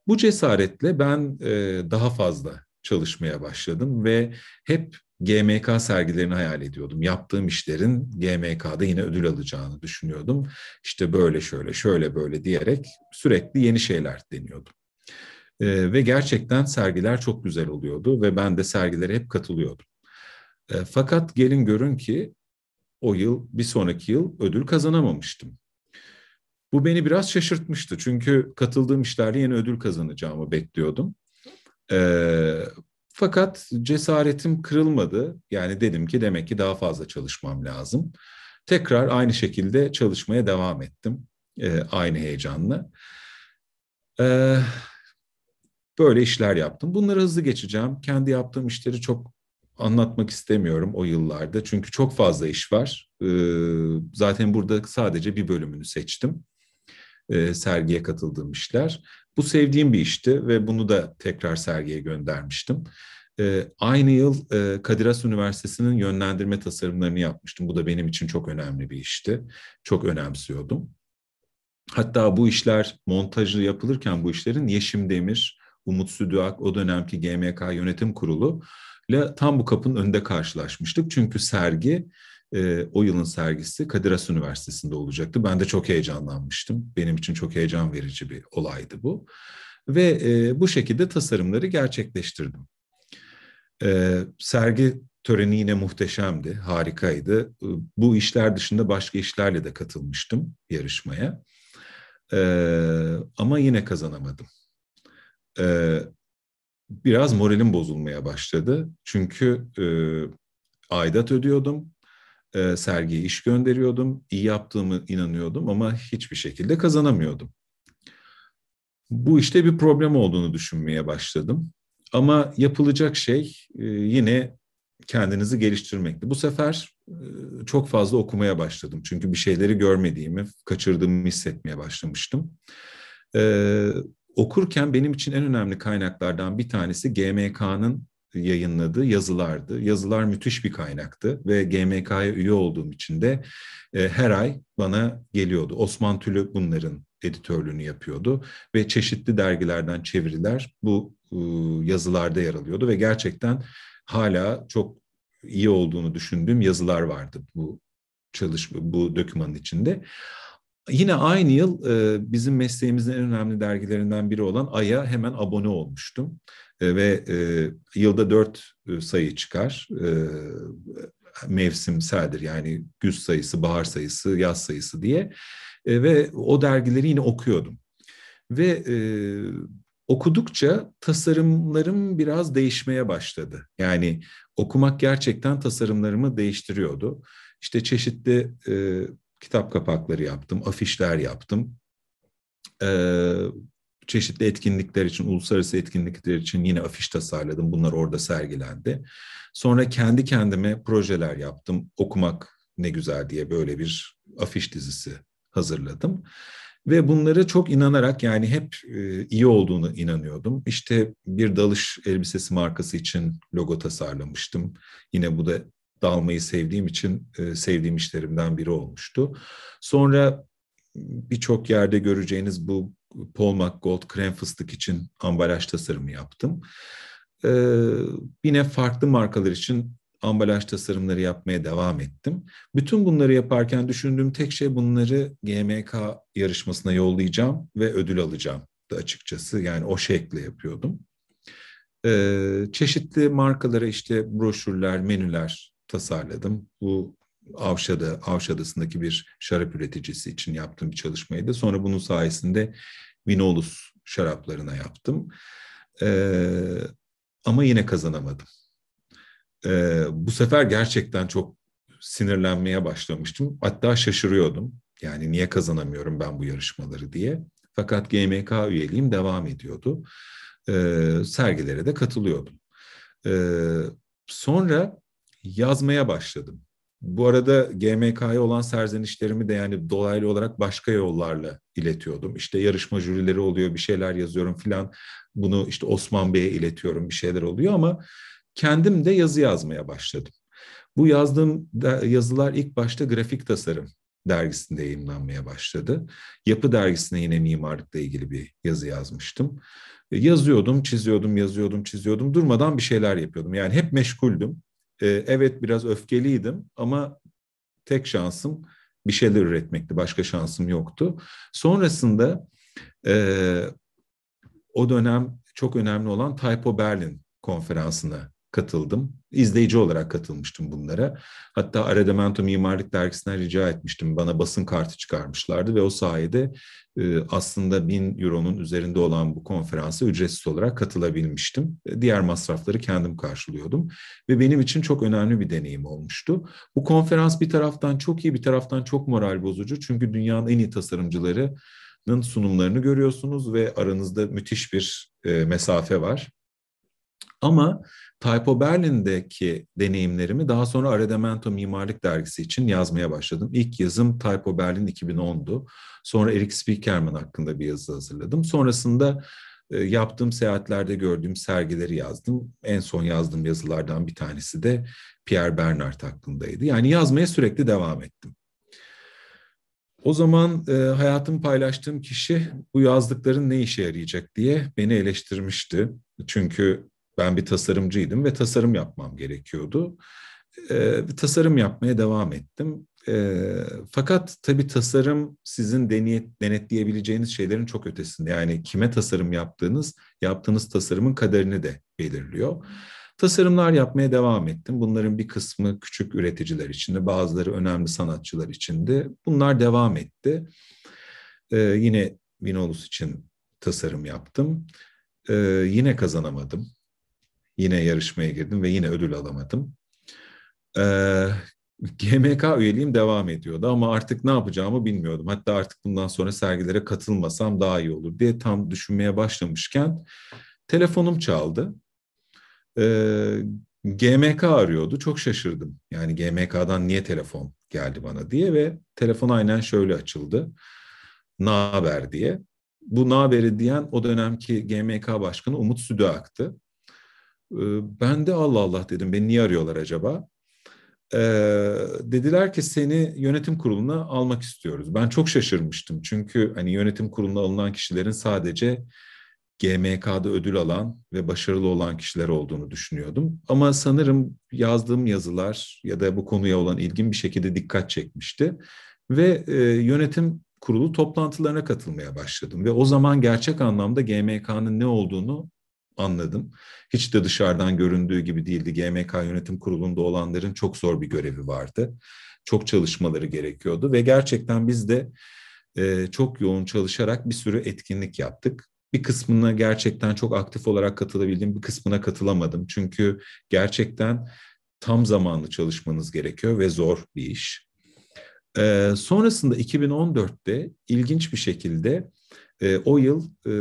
Bu cesaretle ben e, daha fazla çalışmaya başladım ve hep GMK sergilerini hayal ediyordum. Yaptığım işlerin GMK'da yine ödül alacağını düşünüyordum. İşte böyle şöyle şöyle böyle diyerek sürekli yeni şeyler deniyordum. E, ve gerçekten sergiler çok güzel oluyordu ve ben de sergilere hep katılıyordum. E, fakat gelin görün ki o yıl bir sonraki yıl ödül kazanamamıştım. Bu beni biraz şaşırtmıştı çünkü katıldığım işlerle yeni ödül kazanacağımı bekliyordum. E, fakat cesaretim kırılmadı. Yani dedim ki demek ki daha fazla çalışmam lazım. Tekrar aynı şekilde çalışmaya devam ettim. E, aynı heyecanla. E, Böyle işler yaptım. Bunları hızlı geçeceğim. Kendi yaptığım işleri çok anlatmak istemiyorum o yıllarda. Çünkü çok fazla iş var. Ee, zaten burada sadece bir bölümünü seçtim. Ee, sergiye katıldığım işler. Bu sevdiğim bir işti ve bunu da tekrar sergiye göndermiştim. Ee, aynı yıl e, Kadir Has Üniversitesi'nin yönlendirme tasarımlarını yapmıştım. Bu da benim için çok önemli bir işti. Çok önemsiyordum. Hatta bu işler montajı yapılırken bu işlerin Yeşim Demir, Umut Südüak o dönemki GMK yönetim kurulu ile tam bu kapının önünde karşılaşmıştık. Çünkü sergi e, o yılın sergisi Kadir Has Üniversitesi'nde olacaktı. Ben de çok heyecanlanmıştım. Benim için çok heyecan verici bir olaydı bu. Ve e, bu şekilde tasarımları gerçekleştirdim. E, sergi töreni yine muhteşemdi, harikaydı. E, bu işler dışında başka işlerle de katılmıştım yarışmaya. E, ama yine kazanamadım e, biraz moralim bozulmaya başladı. Çünkü e, aidat ödüyordum, e, sergiye iş gönderiyordum, iyi yaptığımı inanıyordum ama hiçbir şekilde kazanamıyordum. Bu işte bir problem olduğunu düşünmeye başladım. Ama yapılacak şey e, yine kendinizi geliştirmekti. Bu sefer e, çok fazla okumaya başladım. Çünkü bir şeyleri görmediğimi, kaçırdığımı hissetmeye başlamıştım. E, okurken benim için en önemli kaynaklardan bir tanesi GMK'nın yayınladığı yazılardı. Yazılar müthiş bir kaynaktı ve GMK'ya üye olduğum için de e, her ay bana geliyordu. Osman Tülü bunların editörlüğünü yapıyordu ve çeşitli dergilerden çeviriler bu e, yazılarda yer alıyordu ve gerçekten hala çok iyi olduğunu düşündüğüm yazılar vardı bu çalışma bu dokümanın içinde. Yine aynı yıl e, bizim mesleğimizin en önemli dergilerinden biri olan Ay'a hemen abone olmuştum. E, ve e, yılda dört sayı çıkar. mevsimseldir yani güz sayısı, bahar sayısı, yaz sayısı diye. ve o dergileri yine okuyordum. Ve okudukça tasarımlarım biraz değişmeye başladı. Yani okumak gerçekten tasarımlarımı değiştiriyordu. İşte çeşitli kitap kapakları yaptım, afişler yaptım. Ee, çeşitli etkinlikler için, uluslararası etkinlikler için yine afiş tasarladım. Bunlar orada sergilendi. Sonra kendi kendime projeler yaptım. Okumak ne güzel diye böyle bir afiş dizisi hazırladım. Ve bunları çok inanarak yani hep e, iyi olduğunu inanıyordum. İşte bir dalış elbisesi markası için logo tasarlamıştım. Yine bu da dalmayı sevdiğim için e, sevdiğim işlerimden biri olmuştu. Sonra birçok yerde göreceğiniz bu Paul McGold krem fıstık için ambalaj tasarımı yaptım. Ee, yine farklı markalar için ambalaj tasarımları yapmaya devam ettim. Bütün bunları yaparken düşündüğüm tek şey bunları GMK yarışmasına yollayacağım ve ödül alacağım da açıkçası. Yani o şekle yapıyordum. Ee, çeşitli markalara işte broşürler, menüler tasarladım. Bu Avşa'da, Avşa'dasındaki bir şarap üreticisi için yaptığım bir çalışmaydı. Sonra bunun sayesinde Vinolus şaraplarına yaptım. Ee, ama yine kazanamadım. Ee, bu sefer gerçekten çok sinirlenmeye başlamıştım. Hatta şaşırıyordum. Yani niye kazanamıyorum ben bu yarışmaları diye. Fakat GMK üyeliğim devam ediyordu. Ee, sergilere de katılıyordum. Ee, sonra yazmaya başladım. Bu arada GMK'ya olan serzenişlerimi de yani dolaylı olarak başka yollarla iletiyordum. İşte yarışma jürileri oluyor, bir şeyler yazıyorum filan. Bunu işte Osman Bey'e iletiyorum, bir şeyler oluyor ama kendim de yazı yazmaya başladım. Bu yazdığım yazılar ilk başta grafik tasarım dergisinde yayınlanmaya başladı. Yapı dergisine yine mimarlıkla ilgili bir yazı yazmıştım. E, yazıyordum, çiziyordum, yazıyordum, çiziyordum. Durmadan bir şeyler yapıyordum. Yani hep meşguldüm. E, evet biraz öfkeliydim ama tek şansım bir şeyler üretmekti. Başka şansım yoktu. Sonrasında e, o dönem çok önemli olan Typo Berlin konferansına katıldım. İzleyici olarak katılmıştım bunlara. Hatta Aradamento Mimarlık Dergisi'nden rica etmiştim. Bana basın kartı çıkarmışlardı ve o sayede e, aslında bin euronun üzerinde olan bu konferansa ücretsiz olarak katılabilmiştim. E, diğer masrafları kendim karşılıyordum ve benim için çok önemli bir deneyim olmuştu. Bu konferans bir taraftan çok iyi bir taraftan çok moral bozucu çünkü dünyanın en iyi tasarımcıları sunumlarını görüyorsunuz ve aranızda müthiş bir e, mesafe var. Ama Typo Berlin'deki deneyimlerimi daha sonra Aredamento Mimarlık Dergisi için yazmaya başladım. İlk yazım Typo Berlin 2010'du. Sonra Eric Spiekerman hakkında bir yazı hazırladım. Sonrasında e, yaptığım seyahatlerde gördüğüm sergileri yazdım. En son yazdığım yazılardan bir tanesi de Pierre Bernard hakkındaydı. Yani yazmaya sürekli devam ettim. O zaman e, hayatımı paylaştığım kişi bu yazdıkların ne işe yarayacak diye beni eleştirmişti. Çünkü ben bir tasarımcıydım ve tasarım yapmam gerekiyordu. E, tasarım yapmaya devam ettim. E, fakat tabii tasarım sizin deniyet, denetleyebileceğiniz şeylerin çok ötesinde. Yani kime tasarım yaptığınız, yaptığınız tasarımın kaderini de belirliyor. Tasarımlar yapmaya devam ettim. Bunların bir kısmı küçük üreticiler içinde, bazıları önemli sanatçılar içinde. Bunlar devam etti. Ee, yine Vinolus için tasarım yaptım. Ee, yine kazanamadım. Yine yarışmaya girdim ve yine ödül alamadım. Ee, GMK üyeliğim devam ediyordu ama artık ne yapacağımı bilmiyordum. Hatta artık bundan sonra sergilere katılmasam daha iyi olur diye tam düşünmeye başlamışken telefonum çaldı. Ee, GMK arıyordu. Çok şaşırdım. Yani GMK'dan niye telefon geldi bana diye ve telefon aynen şöyle açıldı. Ne haber diye. Bu ne haberi diyen o dönemki GMK başkanı Umut Südüak'tı. Ben de Allah Allah dedim. Beni niye arıyorlar acaba? Ee, dediler ki seni yönetim kuruluna almak istiyoruz. Ben çok şaşırmıştım. Çünkü hani yönetim kuruluna alınan kişilerin sadece GMK'da ödül alan ve başarılı olan kişiler olduğunu düşünüyordum. Ama sanırım yazdığım yazılar ya da bu konuya olan ilgim bir şekilde dikkat çekmişti. Ve e, yönetim kurulu toplantılarına katılmaya başladım. Ve o zaman gerçek anlamda GMK'nın ne olduğunu anladım. Hiç de dışarıdan göründüğü gibi değildi. GMK yönetim kurulunda olanların çok zor bir görevi vardı. Çok çalışmaları gerekiyordu ve gerçekten biz de e, çok yoğun çalışarak bir sürü etkinlik yaptık. Bir kısmına gerçekten çok aktif olarak katılabildim, bir kısmına katılamadım. Çünkü gerçekten tam zamanlı çalışmanız gerekiyor ve zor bir iş. Ee, sonrasında 2014'te ilginç bir şekilde e, o yıl e,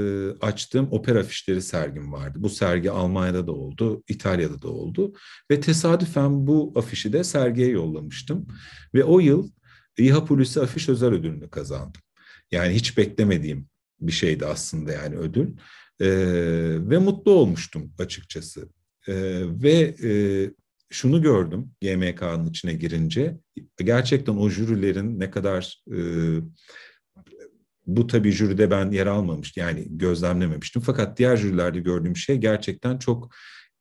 açtığım opera afişleri sergim vardı. Bu sergi Almanya'da da oldu, İtalya'da da oldu. Ve tesadüfen bu afişi de sergiye yollamıştım. Ve o yıl İHA Polisi Afiş Özel Ödülünü kazandım. Yani hiç beklemediğim bir şeydi aslında yani ödül. E, ve mutlu olmuştum açıkçası. E, ve e, şunu gördüm GMK'nın içine girince. Gerçekten o jürilerin ne kadar... E, bu tabii jüride ben yer almamış, yani gözlemlememiştim. Fakat diğer jürilerde gördüğüm şey gerçekten çok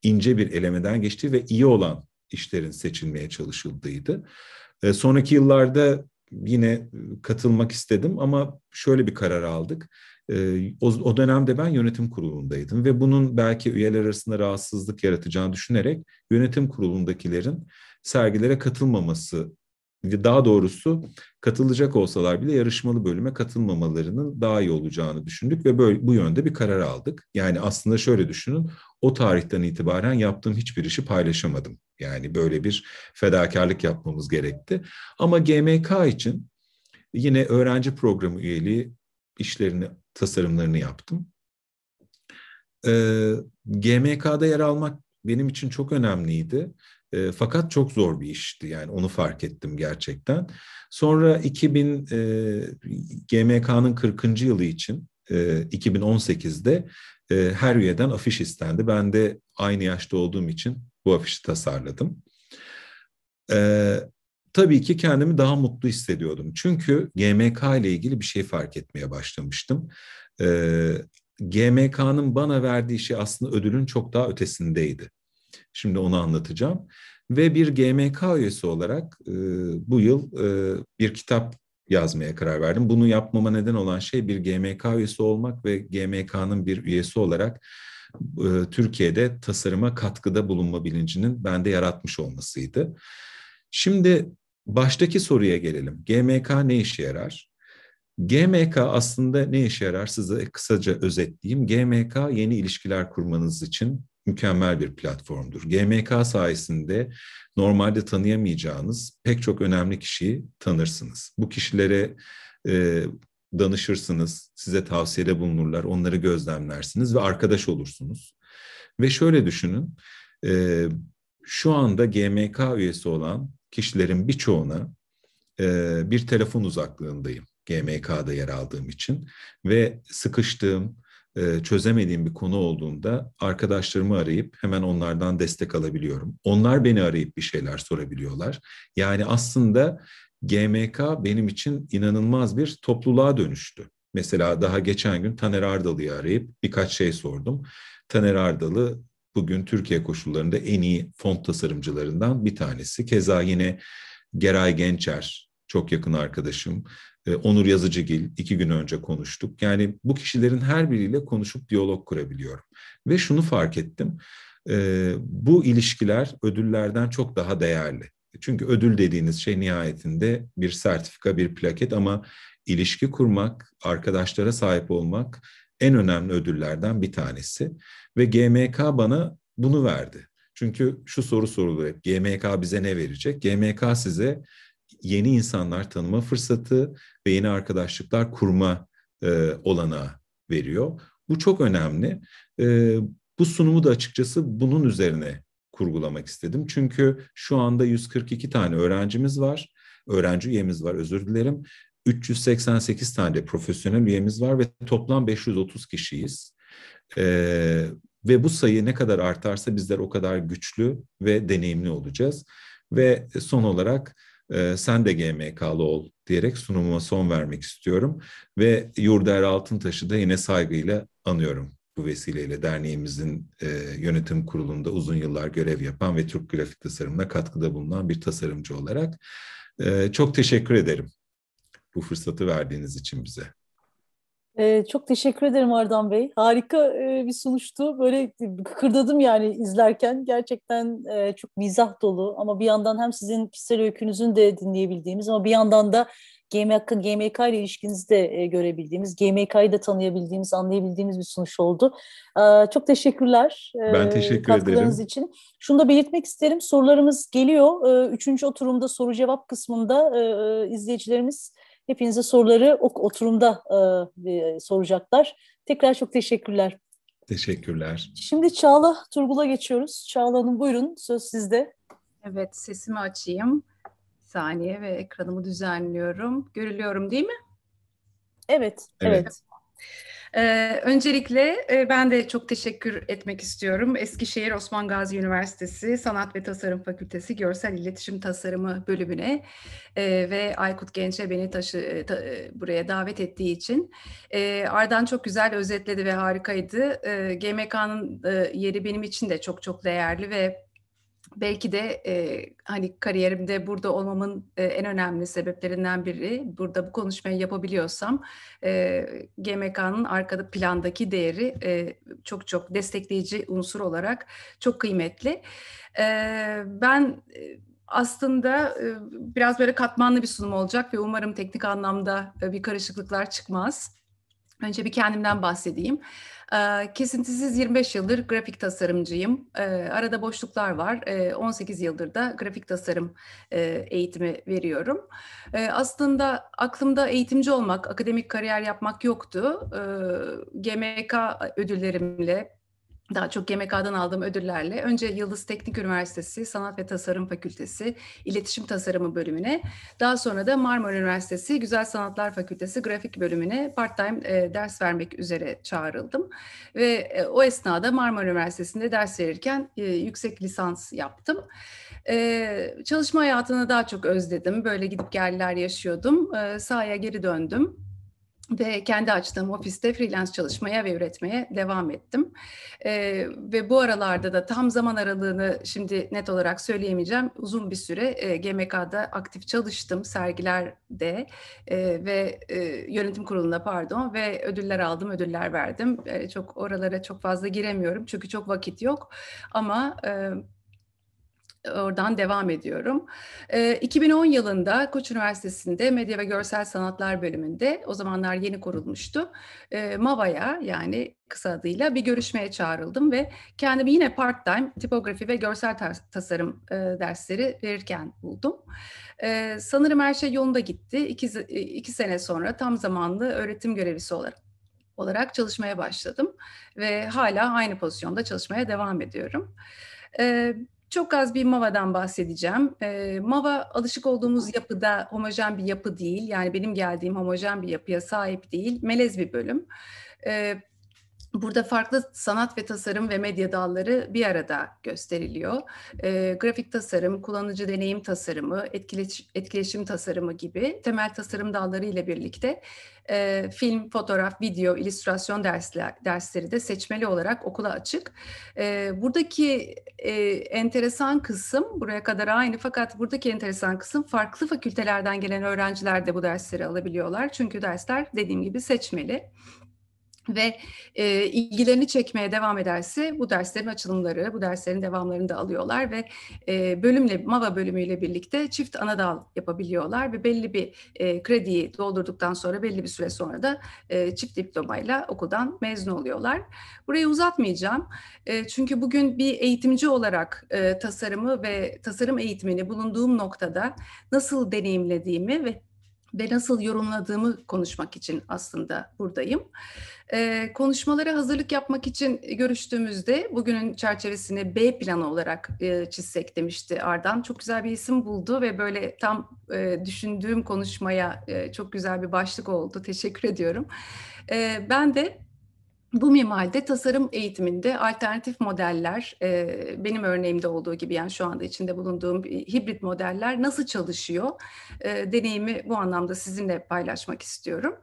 ince bir elemeden geçti ve iyi olan işlerin seçilmeye çalışıldığıydı. E, sonraki yıllarda yine e, katılmak istedim ama şöyle bir karar aldık. E, o, o dönemde ben yönetim kurulundaydım ve bunun belki üyeler arasında rahatsızlık yaratacağını düşünerek yönetim kurulundakilerin sergilere katılmaması daha doğrusu katılacak olsalar bile yarışmalı bölüme katılmamalarının daha iyi olacağını düşündük ve böyle bu yönde bir karar aldık. Yani aslında şöyle düşünün. O tarihten itibaren yaptığım hiçbir işi paylaşamadım. Yani böyle bir fedakarlık yapmamız gerekti. Ama GMK için yine öğrenci programı üyeliği işlerini, tasarımlarını yaptım. Ee, GMK'da yer almak benim için çok önemliydi. E, fakat çok zor bir işti yani onu fark ettim gerçekten. Sonra 2000 e, GMK'nın 40. yılı için e, 2018'de e, her üyeden afiş istendi. Ben de aynı yaşta olduğum için bu afişi tasarladım. E, tabii ki kendimi daha mutlu hissediyordum. Çünkü GMK ile ilgili bir şey fark etmeye başlamıştım. E, GMK'nın bana verdiği şey aslında ödülün çok daha ötesindeydi. Şimdi onu anlatacağım. Ve bir GMK üyesi olarak e, bu yıl e, bir kitap yazmaya karar verdim. Bunu yapmama neden olan şey bir GMK üyesi olmak ve GMK'nın bir üyesi olarak e, Türkiye'de tasarıma katkıda bulunma bilincinin bende yaratmış olmasıydı. Şimdi baştaki soruya gelelim. GMK ne işe yarar? GMK aslında ne işe yarar size kısaca özetleyeyim. GMK yeni ilişkiler kurmanız için mükemmel bir platformdur. GMK sayesinde normalde tanıyamayacağınız pek çok önemli kişiyi tanırsınız. Bu kişilere e, danışırsınız, size tavsiyede bulunurlar, onları gözlemlersiniz ve arkadaş olursunuz. Ve şöyle düşünün, e, şu anda GMK üyesi olan kişilerin birçoğuna e, bir telefon uzaklığındayım. GMK'da yer aldığım için ve sıkıştığım, e, çözemediğim bir konu olduğunda arkadaşlarımı arayıp hemen onlardan destek alabiliyorum. Onlar beni arayıp bir şeyler sorabiliyorlar. Yani aslında GMK benim için inanılmaz bir topluluğa dönüştü. Mesela daha geçen gün Taner Ardalı'yı arayıp birkaç şey sordum. Taner Ardalı bugün Türkiye koşullarında en iyi font tasarımcılarından bir tanesi. Keza yine Geray Gençer çok yakın arkadaşım. Ee, Onur Yazıcıgil iki gün önce konuştuk. Yani bu kişilerin her biriyle konuşup diyalog kurabiliyorum. Ve şunu fark ettim. E, bu ilişkiler ödüllerden çok daha değerli. Çünkü ödül dediğiniz şey nihayetinde bir sertifika, bir plaket ama ilişki kurmak, arkadaşlara sahip olmak en önemli ödüllerden bir tanesi. Ve GMK bana bunu verdi. Çünkü şu soru soruluyor hep, GMK bize ne verecek? GMK size yeni insanlar tanıma fırsatı ve yeni arkadaşlıklar kurma e, olanağı veriyor. Bu çok önemli. E, bu sunumu da açıkçası bunun üzerine kurgulamak istedim. Çünkü şu anda 142 tane öğrencimiz var. Öğrenci üyemiz var özür dilerim. 388 tane profesyonel üyemiz var ve toplam 530 kişiyiz. Ee, ve bu sayı ne kadar artarsa bizler o kadar güçlü ve deneyimli olacağız. Ve son olarak e, sen de GMK'lı ol diyerek sunumuma son vermek istiyorum. Ve Yurder Altıntaş'ı da yine saygıyla anıyorum bu vesileyle derneğimizin e, yönetim kurulunda uzun yıllar görev yapan ve Türk grafik tasarımına katkıda bulunan bir tasarımcı olarak e, çok teşekkür ederim bu fırsatı verdiğiniz için bize. Ee, çok teşekkür ederim Ardan Bey. Harika e, bir sunuştu. Böyle e, kıkırdadım yani izlerken. Gerçekten e, çok mizah dolu ama bir yandan hem sizin kişisel öykünüzün de dinleyebildiğimiz ama bir yandan da GMK, GMK ile ilişkinizi de e, görebildiğimiz, GMK'yı da tanıyabildiğimiz, anlayabildiğimiz bir sunuş oldu. E, çok teşekkürler. E, ben teşekkür katkılarınız ederim. için. Şunu da belirtmek isterim. Sorularımız geliyor. E, üçüncü oturumda soru cevap kısmında e, e izleyicilerimiz Hepinize soruları o oturumda e, e, soracaklar. Tekrar çok teşekkürler. Teşekkürler. Şimdi Çağla Turgul'a geçiyoruz. Çağla Hanım buyurun söz sizde. Evet sesimi açayım. Bir saniye ve ekranımı düzenliyorum. Görülüyorum değil mi? Evet. Evet. evet. Ee, öncelikle e, ben de çok teşekkür etmek istiyorum. Eskişehir Osman Gazi Üniversitesi Sanat ve Tasarım Fakültesi Görsel İletişim Tasarımı bölümüne e, ve Aykut Genç'e beni taşı, e, ta, e, buraya davet ettiği için. E, Ardan çok güzel özetledi ve harikaydı. E, GMK'nın e, yeri benim için de çok çok değerli ve belki de e, hani kariyerimde burada olmamın e, en önemli sebeplerinden biri burada bu konuşmayı yapabiliyorsam e, GMK'nın arkada plandaki değeri e, çok çok destekleyici unsur olarak çok kıymetli. E, ben e, aslında biraz böyle katmanlı bir sunum olacak ve umarım teknik anlamda bir karışıklıklar çıkmaz. Önce bir kendimden bahsedeyim. Ee, kesintisiz 25 yıldır grafik tasarımcıyım. Ee, arada boşluklar var. 18 ee, yıldır da grafik tasarım e, eğitimi veriyorum. Aslında aklımda eğitimci olmak, akademik kariyer yapmak yoktu. GMK ödüllerimle, daha çok GMK'dan aldığım ödüllerle önce Yıldız Teknik Üniversitesi Sanat ve Tasarım Fakültesi İletişim Tasarımı bölümüne, daha sonra da Marmara Üniversitesi Güzel Sanatlar Fakültesi Grafik bölümüne part-time e, ders vermek üzere çağrıldım. Ve e, o esnada Marmara Üniversitesi'nde ders verirken e, yüksek lisans yaptım. E, çalışma hayatını daha çok özledim. Böyle gidip geldiler yaşıyordum. E, sahaya geri döndüm ve kendi açtığım ofiste freelance çalışmaya ve üretmeye devam ettim. ee, ve bu aralarda da tam zaman aralığını şimdi net olarak söyleyemeyeceğim. Uzun bir süre e, GMK'da aktif çalıştım sergilerde e, ve e, yönetim kurulunda pardon ve ödüller aldım, ödüller verdim. E, çok oralara çok fazla giremiyorum çünkü çok vakit yok ama... E, Oradan devam ediyorum. E, 2010 yılında Koç Üniversitesi'nde Medya ve Görsel Sanatlar bölümünde o zamanlar yeni kurulmuştu. E, MAVA'ya yani kısa adıyla bir görüşmeye çağrıldım ve kendimi yine part-time tipografi ve görsel tasarım e, dersleri verirken buldum. E, sanırım her şey yolunda gitti. İki, iki sene sonra tam zamanlı öğretim görevlisi olarak olarak çalışmaya başladım ve hala aynı pozisyonda çalışmaya devam ediyorum. Çok az bir MAVA'dan bahsedeceğim. E, MAVA alışık olduğumuz yapıda homojen bir yapı değil. Yani benim geldiğim homojen bir yapıya sahip değil. Melez bir bölüm. E, Burada farklı sanat ve tasarım ve medya dalları bir arada gösteriliyor. E, grafik tasarım, kullanıcı deneyim tasarımı, etkileş, etkileşim tasarımı gibi temel tasarım dalları ile birlikte e, film, fotoğraf, video, illüstrasyon dersler, dersleri de seçmeli olarak okula açık. E, buradaki e, enteresan kısım, buraya kadar aynı fakat buradaki enteresan kısım farklı fakültelerden gelen öğrenciler de bu dersleri alabiliyorlar. Çünkü dersler dediğim gibi seçmeli ve e, ilgilerini çekmeye devam ederse bu derslerin açılımları, bu derslerin devamlarını da alıyorlar ve e, bölümle, MAVA bölümüyle birlikte çift ana dal yapabiliyorlar ve belli bir e, krediyi doldurduktan sonra belli bir süre sonra da e, çift diplomayla okuldan mezun oluyorlar. Burayı uzatmayacağım e, çünkü bugün bir eğitimci olarak e, tasarımı ve tasarım eğitimini bulunduğum noktada nasıl deneyimlediğimi ve ve nasıl yorumladığımı konuşmak için aslında buradayım. Ee, konuşmalara hazırlık yapmak için görüştüğümüzde bugünün çerçevesini B planı olarak e, çizsek demişti Ardan. Çok güzel bir isim buldu ve böyle tam e, düşündüğüm konuşmaya e, çok güzel bir başlık oldu. Teşekkür ediyorum. Ee, ben de bu mimaride tasarım eğitiminde alternatif modeller, e, benim örneğimde olduğu gibi yani şu anda içinde bulunduğum hibrit modeller nasıl çalışıyor? E, deneyimi bu anlamda sizinle paylaşmak istiyorum.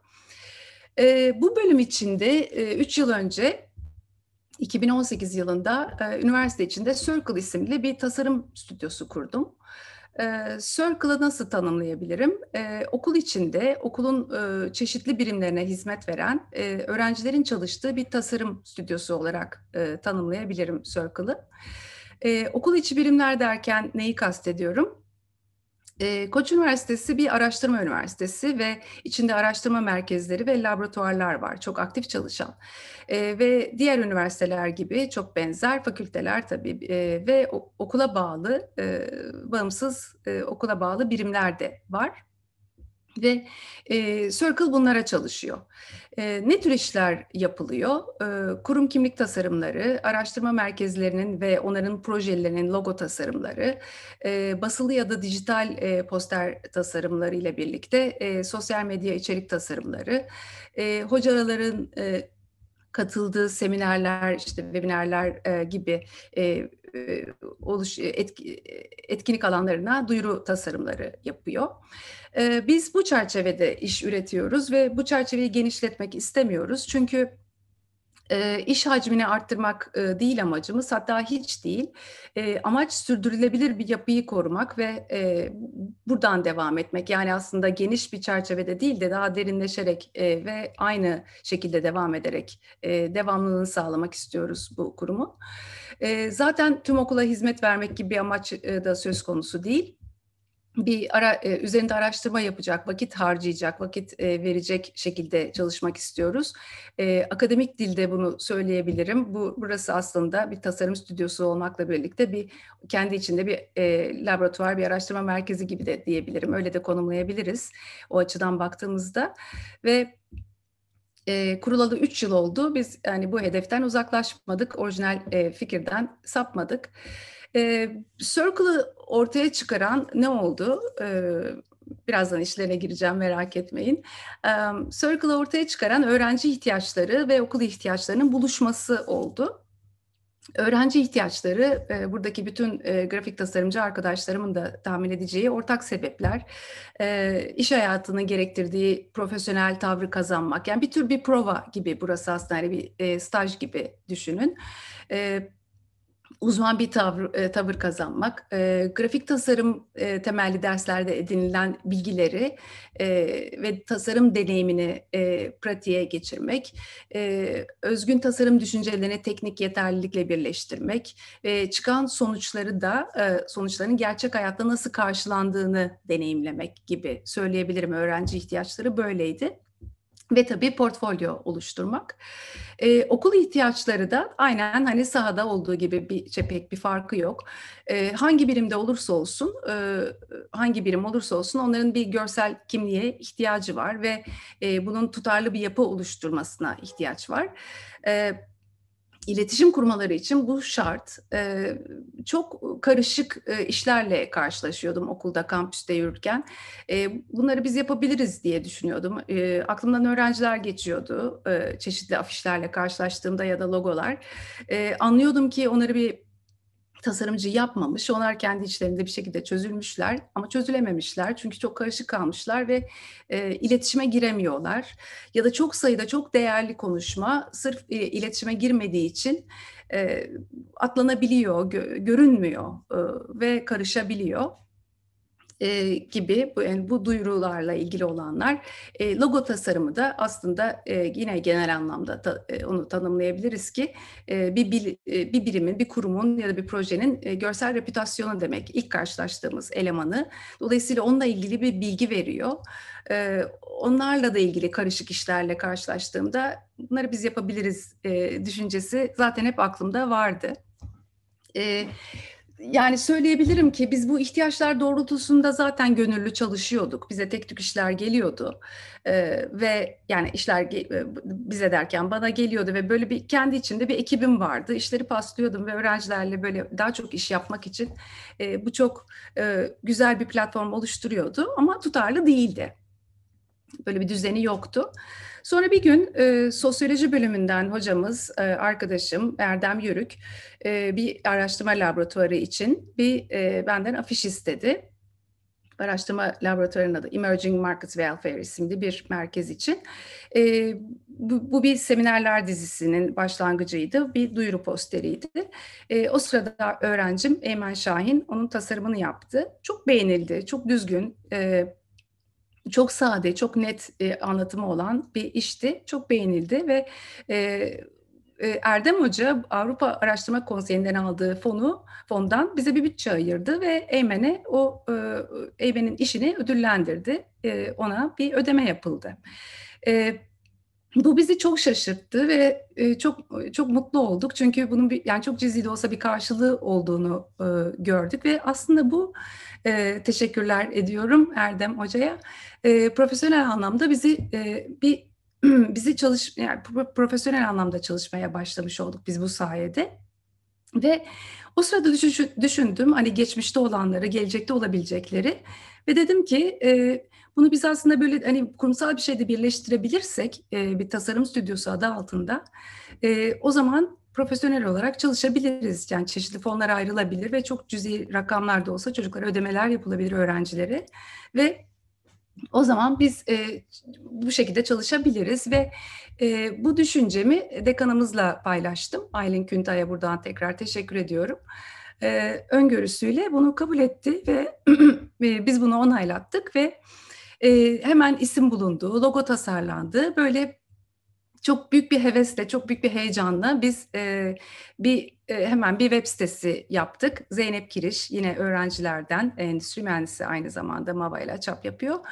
E, bu bölüm içinde 3 e, yıl önce 2018 yılında e, üniversite içinde Circle isimli bir tasarım stüdyosu kurdum. E, Circle'ı nasıl tanımlayabilirim? E, okul içinde okulun e, çeşitli birimlerine hizmet veren e, öğrencilerin çalıştığı bir tasarım stüdyosu olarak e, tanımlayabilirim Circle'ı. E, okul içi birimler derken neyi kastediyorum? Koç Üniversitesi bir araştırma üniversitesi ve içinde araştırma merkezleri ve laboratuvarlar var, çok aktif çalışan. ve diğer üniversiteler gibi çok benzer fakülteler tabii ve okula bağlı, bağımsız okula bağlı birimler de var. Ve e, Circle bunlara çalışıyor. E, ne tür işler yapılıyor? E, kurum kimlik tasarımları, araştırma merkezlerinin ve onların projelerinin logo tasarımları, e, basılı ya da dijital e, poster tasarımları ile birlikte e, sosyal medya içerik tasarımları, e, hocaların e, katıldığı seminerler, işte webinarlar e, gibi e, e oluş e, etki, e, etkinlik alanlarına duyuru tasarımları yapıyor. E, biz bu çerçevede iş üretiyoruz ve bu çerçeveyi genişletmek istemiyoruz. Çünkü e, iş hacmini arttırmak değil amacımız, hatta hiç değil. E, amaç sürdürülebilir bir yapıyı korumak ve e, buradan devam etmek. Yani aslında geniş bir çerçevede değil de daha derinleşerek ve aynı şekilde devam ederek devamlılığını sağlamak istiyoruz bu kurumu. zaten tüm okula hizmet vermek gibi bir amaç da söz konusu değil bir ara, e, üzerinde araştırma yapacak, vakit harcayacak, vakit e, verecek şekilde çalışmak istiyoruz. E, akademik dilde bunu söyleyebilirim. Bu burası aslında bir tasarım stüdyosu olmakla birlikte bir kendi içinde bir e, laboratuvar, bir araştırma merkezi gibi de diyebilirim. Öyle de konumlayabiliriz o açıdan baktığımızda ve e, kurulalı 3 yıl oldu. Biz yani bu hedeften uzaklaşmadık, orijinal e, fikirden sapmadık. E, Circle'ı ortaya çıkaran ne oldu? E, birazdan işlerine gireceğim merak etmeyin. Um, Circle'ı ortaya çıkaran öğrenci ihtiyaçları ve okul ihtiyaçlarının buluşması oldu. Öğrenci ihtiyaçları, e, buradaki bütün e, grafik tasarımcı arkadaşlarımın da tahmin edeceği ortak sebepler, e, iş hayatının gerektirdiği profesyonel tavrı kazanmak, yani bir tür bir prova gibi burası aslında hani bir e, staj gibi düşünün. E, uzman bir tavır, e, tavır kazanmak, e, grafik tasarım e, temelli derslerde edinilen bilgileri e, ve tasarım deneyimini e, pratiğe geçirmek, e, özgün tasarım düşüncelerini teknik yeterlilikle birleştirmek, e, çıkan sonuçları da e, sonuçların gerçek hayatta nasıl karşılandığını deneyimlemek gibi söyleyebilirim. Öğrenci ihtiyaçları böyleydi ve tabii portfolyo oluşturmak. Ee, okul ihtiyaçları da aynen hani sahada olduğu gibi bir şey, pek bir farkı yok. Ee, hangi birimde olursa olsun, e, hangi birim olursa olsun onların bir görsel kimliğe ihtiyacı var ve e, bunun tutarlı bir yapı oluşturmasına ihtiyaç var. Ee, iletişim kurmaları için bu şart. E, çok karışık e, işlerle karşılaşıyordum okulda, kampüste yürürken. E, bunları biz yapabiliriz diye düşünüyordum. aklımdan öğrenciler geçiyordu çeşitli afişlerle karşılaştığımda ya da logolar. anlıyordum ki onları bir tasarımcı yapmamış. Onlar kendi içlerinde bir şekilde çözülmüşler ama çözülememişler. Çünkü çok karışık kalmışlar ve e, iletişime giremiyorlar. Ya da çok sayıda çok değerli konuşma sırf e, iletişime girmediği için e, atlanabiliyor, gö- görünmüyor e, ve karışabiliyor e, gibi bu, yani bu duyurularla ilgili olanlar. E, logo tasarımı da aslında e, yine genel anlamda ta, e, onu tanımlayabiliriz ki e, bir, bir, e, bir birimin, bir kurumun ya da bir projenin e, görsel reputasyonu demek. ilk karşılaştığımız elemanı. Dolayısıyla onunla ilgili bir bilgi veriyor. E, onlarla da ilgili karışık işlerle karşılaştığımda bunları biz yapabiliriz e, düşüncesi zaten hep aklımda vardı. Evet yani söyleyebilirim ki biz bu ihtiyaçlar doğrultusunda zaten gönüllü çalışıyorduk. Bize tek tük işler geliyordu ee, ve yani işler e, bize derken bana geliyordu ve böyle bir kendi içinde bir ekibim vardı. İşleri paslıyordum ve öğrencilerle böyle daha çok iş yapmak için e, bu çok e, güzel bir platform oluşturuyordu ama tutarlı değildi. Böyle bir düzeni yoktu. Sonra bir gün e, sosyoloji bölümünden hocamız, e, arkadaşım Erdem Yürük e, bir araştırma laboratuvarı için bir e, benden afiş istedi. Araştırma laboratuvarının adı Emerging Markets Welfare isimli bir merkez için. E, bu, bu bir seminerler dizisinin başlangıcıydı, bir duyuru posteriydi. E, o sırada öğrencim Eymen Şahin onun tasarımını yaptı. Çok beğenildi, çok düzgün, e, çok sade, çok net e, anlatımı olan bir işti. Çok beğenildi ve e, e, Erdem Hoca Avrupa Araştırma Konseyi'nden aldığı fonu fondan bize bir bütçe ayırdı ve Eymen'e o e, Eymen'in işini ödüllendirdi. E, ona bir ödeme yapıldı. E, bu bizi çok şaşırttı ve e, çok çok mutlu olduk çünkü bunun bir, yani çok cizli de olsa bir karşılığı olduğunu e, gördük ve aslında bu e, teşekkürler ediyorum Erdem Hoca'ya e, profesyonel anlamda bizi e, bir [clears throat] bizi çalış yani profesyonel anlamda çalışmaya başlamış olduk biz bu sayede ve o sırada düşündüm hani geçmişte olanları gelecekte olabilecekleri ve dedim ki e, bunu biz aslında böyle hani kurumsal bir şeyde birleştirebilirsek e, bir tasarım stüdyosu adı altında e, o zaman profesyonel olarak çalışabiliriz. Yani çeşitli fonlara ayrılabilir ve çok cüzi rakamlar da olsa çocuklara ödemeler yapılabilir öğrencilere ve o zaman biz e, bu şekilde çalışabiliriz ve e, bu düşüncemi dekanımızla paylaştım. Aylin Küntay'a buradan tekrar teşekkür ediyorum. E, öngörüsüyle bunu kabul etti ve [clears throat] e, biz bunu onaylattık ve e, hemen isim bulundu, logo tasarlandı. Böyle çok büyük bir hevesle, çok büyük bir heyecanla biz e, bir e, hemen bir web sitesi yaptık. Zeynep Kiriş yine öğrencilerden, endüstri mühendisi aynı zamanda MAVA ile çap yapıyordu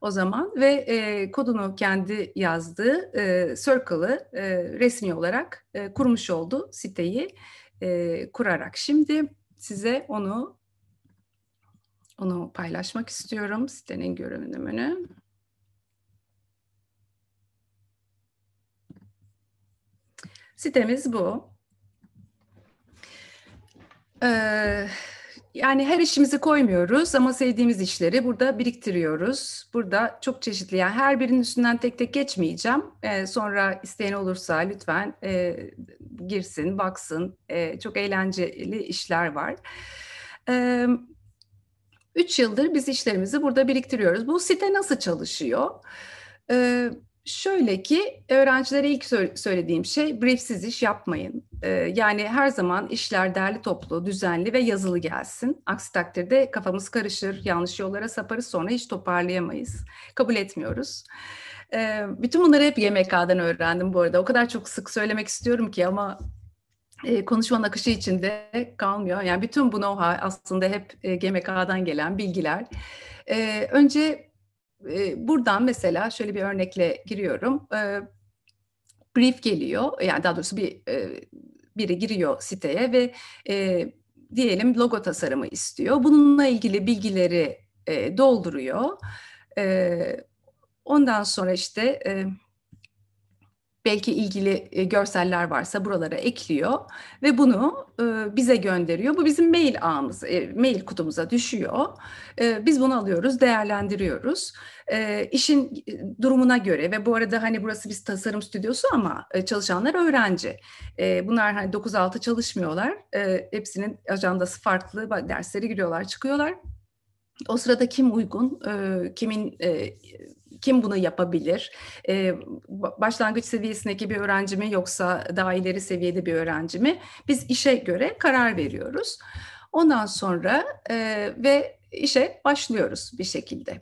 o zaman ve e, kodunu kendi yazdığı e, Circle'ı e, resmi olarak e, kurmuş oldu siteyi e, kurarak. Şimdi size onu onu paylaşmak istiyorum sitenin görünümünü. Sitemiz bu. Ee, yani her işimizi koymuyoruz ama sevdiğimiz işleri burada biriktiriyoruz. Burada çok çeşitli yani her birinin üstünden tek tek geçmeyeceğim. Ee, sonra isteyen olursa lütfen e, girsin, baksın. E, çok eğlenceli işler var. Ee, 3 yıldır biz işlerimizi burada biriktiriyoruz. Bu site nasıl çalışıyor? Ee, şöyle ki öğrencilere ilk söylediğim şey briefsiz iş yapmayın. Ee, yani her zaman işler derli toplu, düzenli ve yazılı gelsin. Aksi takdirde kafamız karışır, yanlış yollara saparız sonra hiç toparlayamayız. Kabul etmiyoruz. Ee, bütün bunları hep YMK'dan öğrendim bu arada. O kadar çok sık söylemek istiyorum ki ama e, konuşmanın akışı içinde kalmıyor. Yani bütün bu know-how aslında hep e, GMK'dan gelen bilgiler. E, önce e, buradan mesela şöyle bir örnekle giriyorum. E, brief geliyor. Yani daha doğrusu bir e, biri giriyor siteye ve e, diyelim logo tasarımı istiyor. Bununla ilgili bilgileri e, dolduruyor. E, ondan sonra işte e, belki ilgili e, görseller varsa buralara ekliyor ve bunu e, bize gönderiyor. Bu bizim mail ağımız, e, mail kutumuza düşüyor. Biz bunu alıyoruz, değerlendiriyoruz. İşin durumuna göre ve bu arada hani burası biz tasarım stüdyosu ama çalışanlar öğrenci. Bunlar hani 9-6 çalışmıyorlar. Hepsinin ajandası farklı, derslere giriyorlar, çıkıyorlar. O sırada kim uygun, kimin kim bunu yapabilir? E, başlangıç seviyesindeki bir öğrenci mi yoksa daha ileri seviyede bir öğrenci mi? Biz işe göre karar veriyoruz. Ondan sonra e, ve işe başlıyoruz bir şekilde.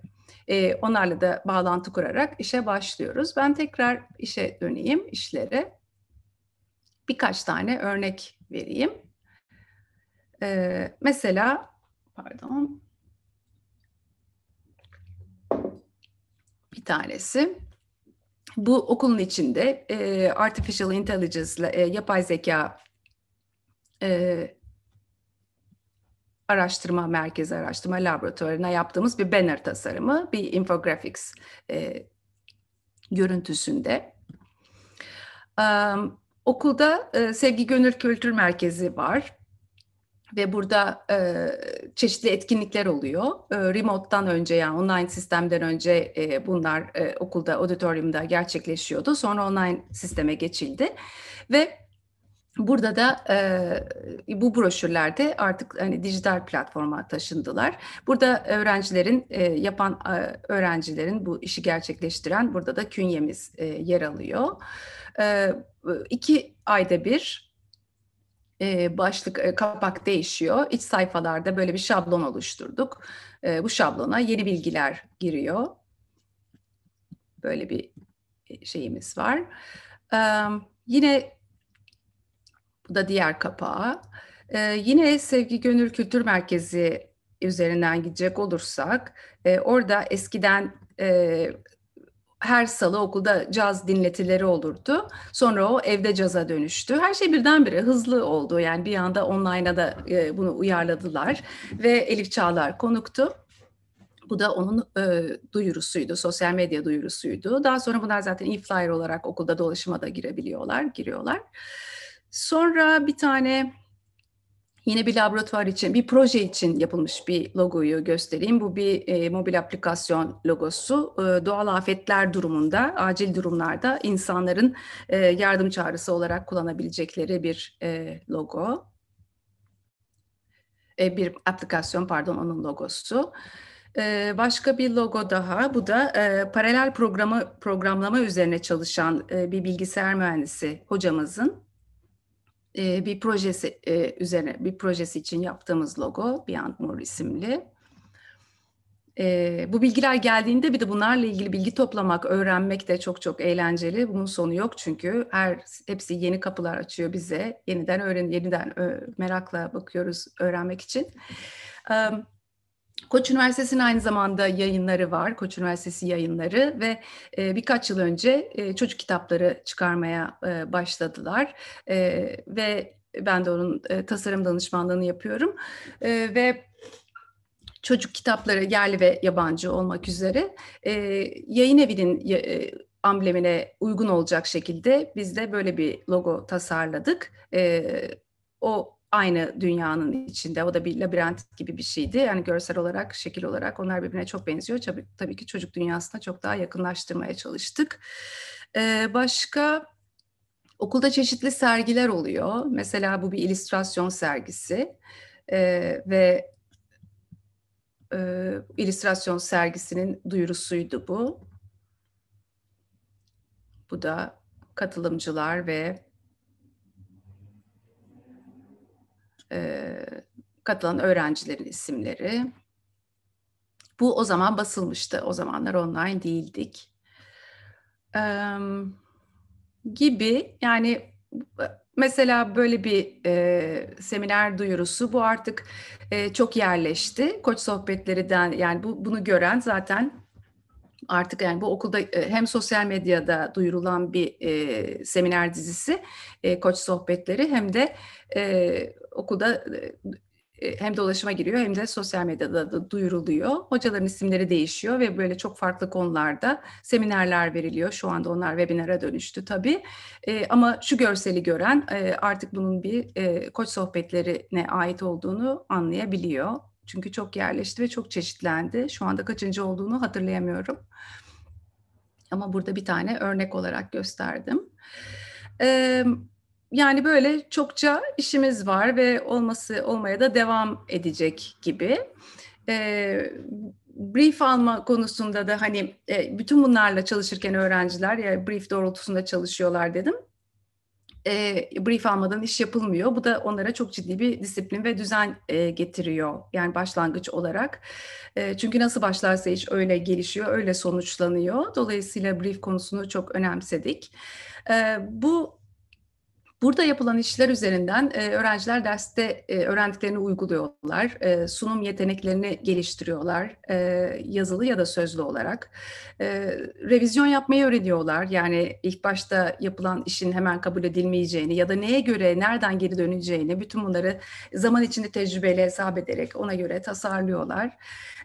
E, onlarla da bağlantı kurarak işe başlıyoruz. Ben tekrar işe döneyim, işlere. Birkaç tane örnek vereyim. E, mesela, pardon, bir tanesi. Bu okulun içinde e, artificial intelligence ile yapay zeka e, araştırma merkezi araştırma laboratuvarına yaptığımız bir banner tasarımı, bir infographics e, görüntüsünde. Um, okulda e, Sevgi Gönül Kültür Merkezi var ve burada e, çeşitli etkinlikler oluyor. E, remote'dan önce yani online sistemden önce e, bunlar e, okulda, auditoriumda gerçekleşiyordu. Sonra online sisteme geçildi ve Burada da e, bu broşürlerde artık hani dijital platforma taşındılar. Burada öğrencilerin e, yapan e, öğrencilerin bu işi gerçekleştiren burada da künyemiz e, yer alıyor. E, iki ayda bir e, başlık e, kapak değişiyor. İç sayfalarda böyle bir şablon oluşturduk. E, bu şablona yeni bilgiler giriyor. Böyle bir şeyimiz var. E, yine bu da diğer kapağı. E, yine Sevgi Gönül Kültür Merkezi üzerinden gidecek olursak e, orada eskiden e, her salı okulda caz dinletileri olurdu. Sonra o evde caza dönüştü. Her şey birdenbire hızlı oldu. Yani bir anda online'a da e, bunu uyarladılar ve Elif Çağlar konuktu. Bu da onun e, duyurusuydu, sosyal medya duyurusuydu. Daha sonra bunlar zaten e-flyer olarak okulda dolaşıma da girebiliyorlar, giriyorlar. Sonra bir tane yine bir laboratuvar için, bir proje için yapılmış bir logoyu göstereyim. Bu bir e, mobil aplikasyon logosu. E, doğal afetler durumunda, acil durumlarda insanların e, yardım çağrısı olarak kullanabilecekleri bir e, logo. E, bir aplikasyon pardon onun logosu. E, başka bir logo daha. Bu da e, paralel programı programlama üzerine çalışan e, bir bilgisayar mühendisi hocamızın e, bir projesi e, üzerine bir projesi için yaptığımız logo Beyond More isimli. E, bu bilgiler geldiğinde bir de bunlarla ilgili bilgi toplamak, öğrenmek de çok çok eğlenceli. Bunun sonu yok çünkü her hepsi yeni kapılar açıyor bize. Yeniden öğren, yeniden ö, merakla bakıyoruz öğrenmek için. Um, Koç Üniversitesi'nin aynı zamanda yayınları var, Koç Üniversitesi yayınları ve e, birkaç yıl önce e, çocuk kitapları çıkarmaya e, başladılar ve ben de onun tasarım danışmanlığını yapıyorum ve çocuk kitapları yerli ve yabancı olmak üzere e, yayın evinin amblemine uygun olacak şekilde biz de böyle bir logo tasarladık. o aynı dünyanın içinde. O da bir labirent gibi bir şeydi. Yani görsel olarak, şekil olarak onlar birbirine çok benziyor. Tabii, tabii ki çocuk dünyasına çok daha yakınlaştırmaya çalıştık. Ee, başka okulda çeşitli sergiler oluyor. Mesela bu bir illüstrasyon sergisi ee, ve e, illüstrasyon sergisinin duyurusuydu bu. Bu da katılımcılar ve e, katılan öğrencilerin isimleri. Bu o zaman basılmıştı. O zamanlar online değildik. E, gibi yani Mesela böyle bir e, seminer duyurusu bu artık e, çok yerleşti. Koç sohbetlerinden yani bu bunu gören zaten artık yani bu okulda e, hem sosyal medyada duyurulan bir e, seminer dizisi e, Koç sohbetleri hem de e, okulda e, e, hem dolaşıma giriyor hem de sosyal medyada da duyuruluyor. Hocaların isimleri değişiyor ve böyle çok farklı konularda seminerler veriliyor. Şu anda onlar webinara dönüştü tabii. E, ama şu görseli gören e, artık bunun bir e, koç sohbetlerine ait olduğunu anlayabiliyor. Çünkü çok yerleşti ve çok çeşitlendi. Şu anda kaçıncı olduğunu hatırlayamıyorum. Ama burada bir tane örnek olarak gösterdim. Evet yani böyle çokça işimiz var ve olması olmaya da devam edecek gibi. E, brief alma konusunda da hani e, bütün bunlarla çalışırken öğrenciler ya yani brief doğrultusunda çalışıyorlar dedim. E, brief almadan iş yapılmıyor. Bu da onlara çok ciddi bir disiplin ve düzen e, getiriyor. Yani başlangıç olarak. E, çünkü nasıl başlarsa iş öyle gelişiyor, öyle sonuçlanıyor. Dolayısıyla brief konusunu çok önemsedik. E, bu Burada yapılan işler üzerinden e, öğrenciler derste e, öğrendiklerini uyguluyorlar, e, sunum yeteneklerini geliştiriyorlar e, yazılı ya da sözlü olarak. E, revizyon yapmayı öğreniyorlar yani ilk başta yapılan işin hemen kabul edilmeyeceğini ya da neye göre nereden geri döneceğini bütün bunları zaman içinde tecrübeyle hesap ederek ona göre tasarlıyorlar.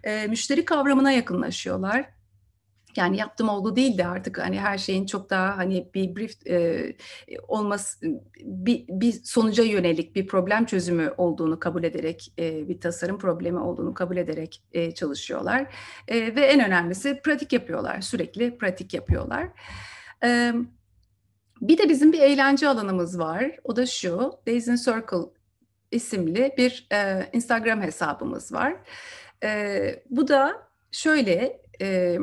E, müşteri kavramına yakınlaşıyorlar yani yaptım oldu değil de artık hani her şeyin çok daha hani bir brief e, e, olması bir, bir sonuca yönelik bir problem çözümü olduğunu kabul ederek e, bir tasarım problemi olduğunu kabul ederek e, çalışıyorlar e, ve en önemlisi pratik yapıyorlar sürekli pratik yapıyorlar. E, bir de bizim bir eğlence alanımız var. O da şu, Days in Circle isimli bir e, Instagram hesabımız var. E, bu da şöyle e,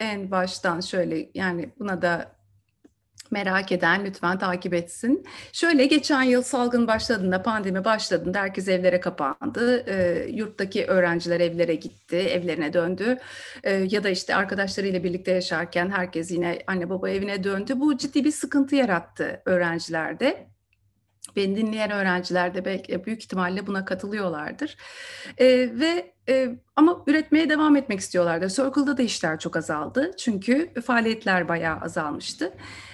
en baştan şöyle yani buna da merak eden lütfen takip etsin. Şöyle geçen yıl salgın başladığında, pandemi başladığında herkes evlere kapandı. E, yurttaki öğrenciler evlere gitti, evlerine döndü. E, ya da işte arkadaşlarıyla birlikte yaşarken herkes yine anne baba evine döndü. Bu ciddi bir sıkıntı yarattı öğrencilerde beni dinleyen öğrenciler de belki e, büyük ihtimalle buna katılıyorlardır. E, ve e, ama üretmeye devam etmek istiyorlardı. Circle'da da işler çok azaldı. Çünkü faaliyetler bayağı azalmıştı.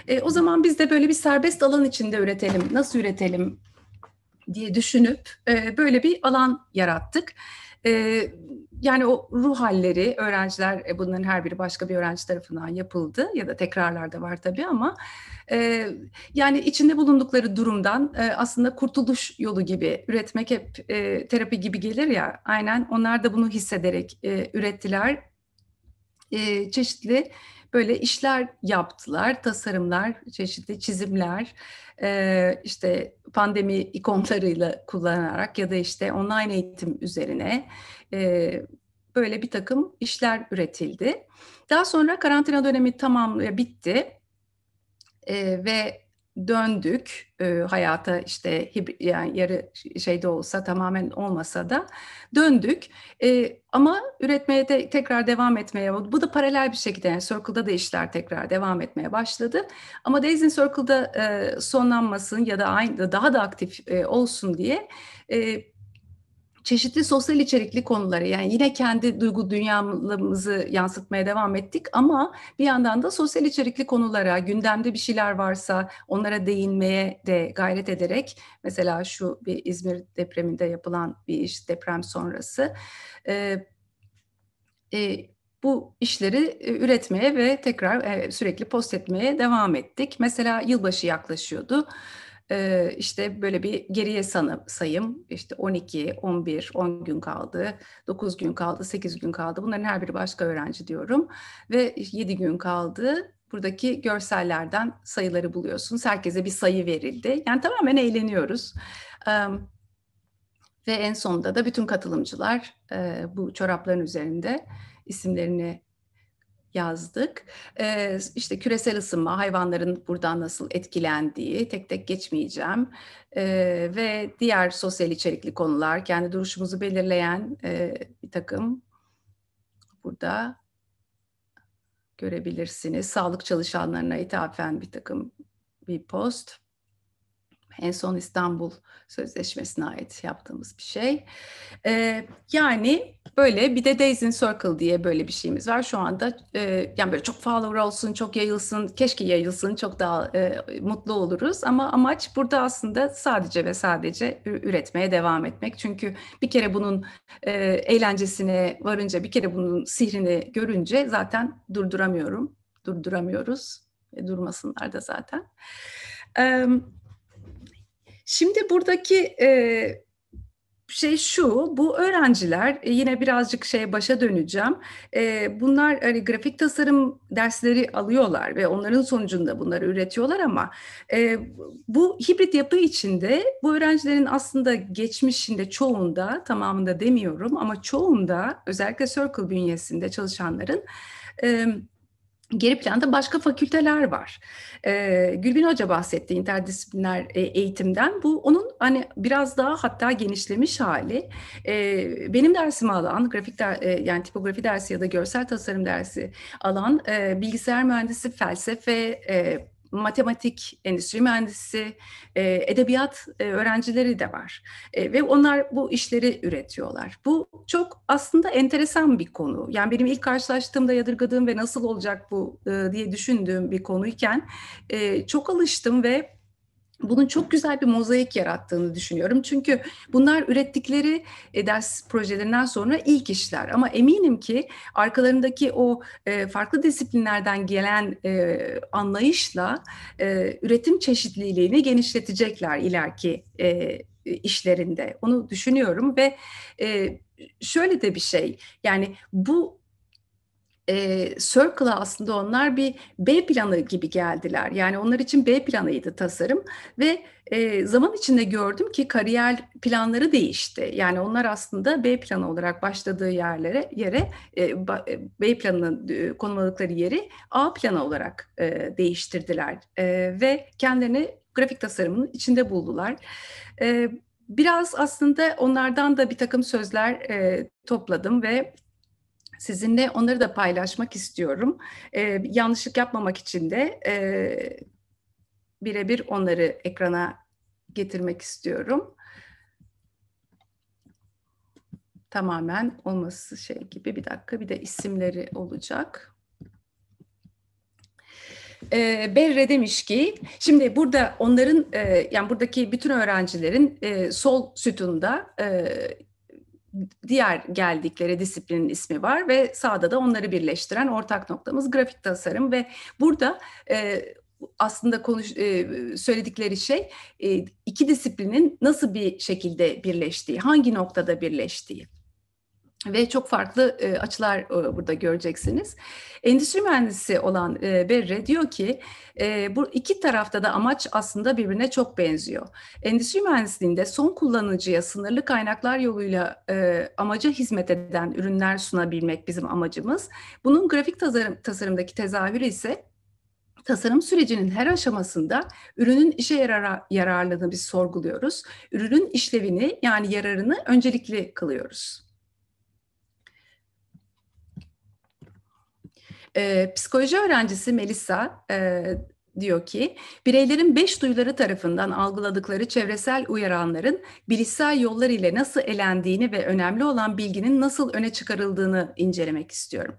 E, o zaman biz de böyle bir serbest alan içinde üretelim, nasıl üretelim diye düşünüp e, böyle bir alan yarattık. E, yani o ruh halleri öğrenciler e, bunların her biri başka bir öğrenci tarafından yapıldı ya da tekrarlar da var tabii ama e, yani içinde bulundukları durumdan e, aslında kurtuluş yolu gibi üretmek hep e, terapi gibi gelir ya aynen onlar da bunu hissederek e, ürettiler. E, çeşitli böyle işler yaptılar, tasarımlar, çeşitli çizimler, e, işte pandemi ikonlarıyla kullanarak ya da işte online eğitim üzerine e, böyle bir takım işler üretildi. Daha sonra karantina dönemi tamam bitti e, ve döndük e, hayata işte yani yarı şeyde olsa tamamen olmasa da döndük e, ama üretmeye de tekrar devam etmeye bu da paralel bir şekilde yani Circle'da da işler tekrar devam etmeye başladı ama Daisy'in Circle'da e, sonlanmasın ya da aynı daha da aktif e, olsun diye e, çeşitli sosyal içerikli konuları yani yine kendi duygu dünyamızı yansıtmaya devam ettik ama bir yandan da sosyal içerikli konulara gündemde bir şeyler varsa onlara değinmeye de gayret ederek mesela şu bir İzmir depreminde yapılan bir iş deprem sonrası e, e, bu işleri e, üretmeye ve tekrar e, sürekli post etmeye devam ettik. Mesela yılbaşı yaklaşıyordu işte böyle bir geriye sanım, sayım işte 12, 11, 10 gün kaldı, 9 gün kaldı, 8 gün kaldı bunların her biri başka öğrenci diyorum ve 7 gün kaldı buradaki görsellerden sayıları buluyorsunuz. Herkese bir sayı verildi. Yani tamamen eğleniyoruz. ve en sonunda da bütün katılımcılar bu çorapların üzerinde isimlerini yazdık. Ee, işte küresel ısınma, hayvanların buradan nasıl etkilendiği, tek tek geçmeyeceğim. Ee, ve diğer sosyal içerikli konular, kendi duruşumuzu belirleyen e, bir takım burada görebilirsiniz. Sağlık çalışanlarına ithafen bir takım bir post. En son İstanbul Sözleşmesi'ne ait yaptığımız bir şey. Ee, yani böyle bir de Days in Circle diye böyle bir şeyimiz var. Şu anda e, yani böyle çok follower olsun, çok yayılsın, keşke yayılsın, çok daha e, mutlu oluruz. Ama amaç burada aslında sadece ve sadece üretmeye devam etmek. Çünkü bir kere bunun e, eğlencesine varınca, bir kere bunun sihrini görünce zaten durduramıyorum, durduramıyoruz. E, durmasınlar da zaten. Evet Şimdi buradaki e, şey şu, bu öğrenciler e, yine birazcık şey başa döneceğim. E, bunlar hani grafik tasarım dersleri alıyorlar ve onların sonucunda bunları üretiyorlar ama e, bu hibrit yapı içinde bu öğrencilerin aslında geçmişinde çoğunda tamamında demiyorum ama çoğunda özellikle Circle bünyesinde çalışanların e, Geri planda başka fakülteler var. Ee, Gülbin Hoca bahsetti interdisipliner e, eğitimden. Bu onun hani biraz daha hatta genişlemiş hali. Ee, benim dersimi alan, grafik der, e, yani tipografi dersi ya da görsel tasarım dersi alan e, bilgisayar mühendisi, felsefe, e, matematik endüstri mühendisi, e, edebiyat e, öğrencileri de var. E, ve onlar bu işleri üretiyorlar. Bu çok aslında enteresan bir konu. Yani benim ilk karşılaştığımda yadırgadığım ve nasıl olacak bu e, diye düşündüğüm bir konuyken e, çok alıştım ve bunun çok güzel bir mozaik yarattığını düşünüyorum. Çünkü bunlar ürettikleri e, ders projelerinden sonra ilk işler. Ama eminim ki arkalarındaki o e, farklı disiplinlerden gelen e, anlayışla üretim çeşitliliğini genişletecekler ileriki işlerinde. Onu düşünüyorum ve şöyle de bir şey yani bu e, Circle'a aslında onlar bir B planı gibi geldiler. Yani onlar için B planıydı tasarım ve e, zaman içinde gördüm ki kariyer planları değişti. Yani onlar aslında B planı olarak başladığı yerlere yere e, B planının e, konumladıkları yeri A planı olarak e, değiştirdiler e, ve kendilerini grafik tasarımının içinde buldular. E, biraz aslında onlardan da bir takım sözler e, topladım ve Sizinle onları da paylaşmak istiyorum. E, yanlışlık yapmamak için de e, birebir onları ekrana getirmek istiyorum. Tamamen olması şey gibi bir dakika bir de isimleri olacak. E, Berre demiş ki, şimdi burada onların, e, yani buradaki bütün öğrencilerin e, sol sütunda e, diğer geldikleri disiplinin ismi var ve sağda da onları birleştiren ortak noktamız grafik tasarım ve burada e, aslında konuş, e, söyledikleri şey e, iki disiplinin nasıl bir şekilde birleştiği, hangi noktada birleştiği ve çok farklı e, açılar e, burada göreceksiniz. Endüstri mühendisi olan e, Berre diyor ki e, bu iki tarafta da amaç aslında birbirine çok benziyor. Endüstri mühendisliğinde son kullanıcıya sınırlı kaynaklar yoluyla e, amaca hizmet eden ürünler sunabilmek bizim amacımız. Bunun grafik tasarım, tasarımdaki tezahürü ise tasarım sürecinin her aşamasında ürünün işe yarar, yararlılığını biz sorguluyoruz. Ürünün işlevini yani yararını öncelikli kılıyoruz. E, psikoloji öğrencisi Melissa e, diyor ki, bireylerin beş duyuları tarafından algıladıkları çevresel uyaranların bilişsel yollar ile nasıl elendiğini ve önemli olan bilginin nasıl öne çıkarıldığını incelemek istiyorum.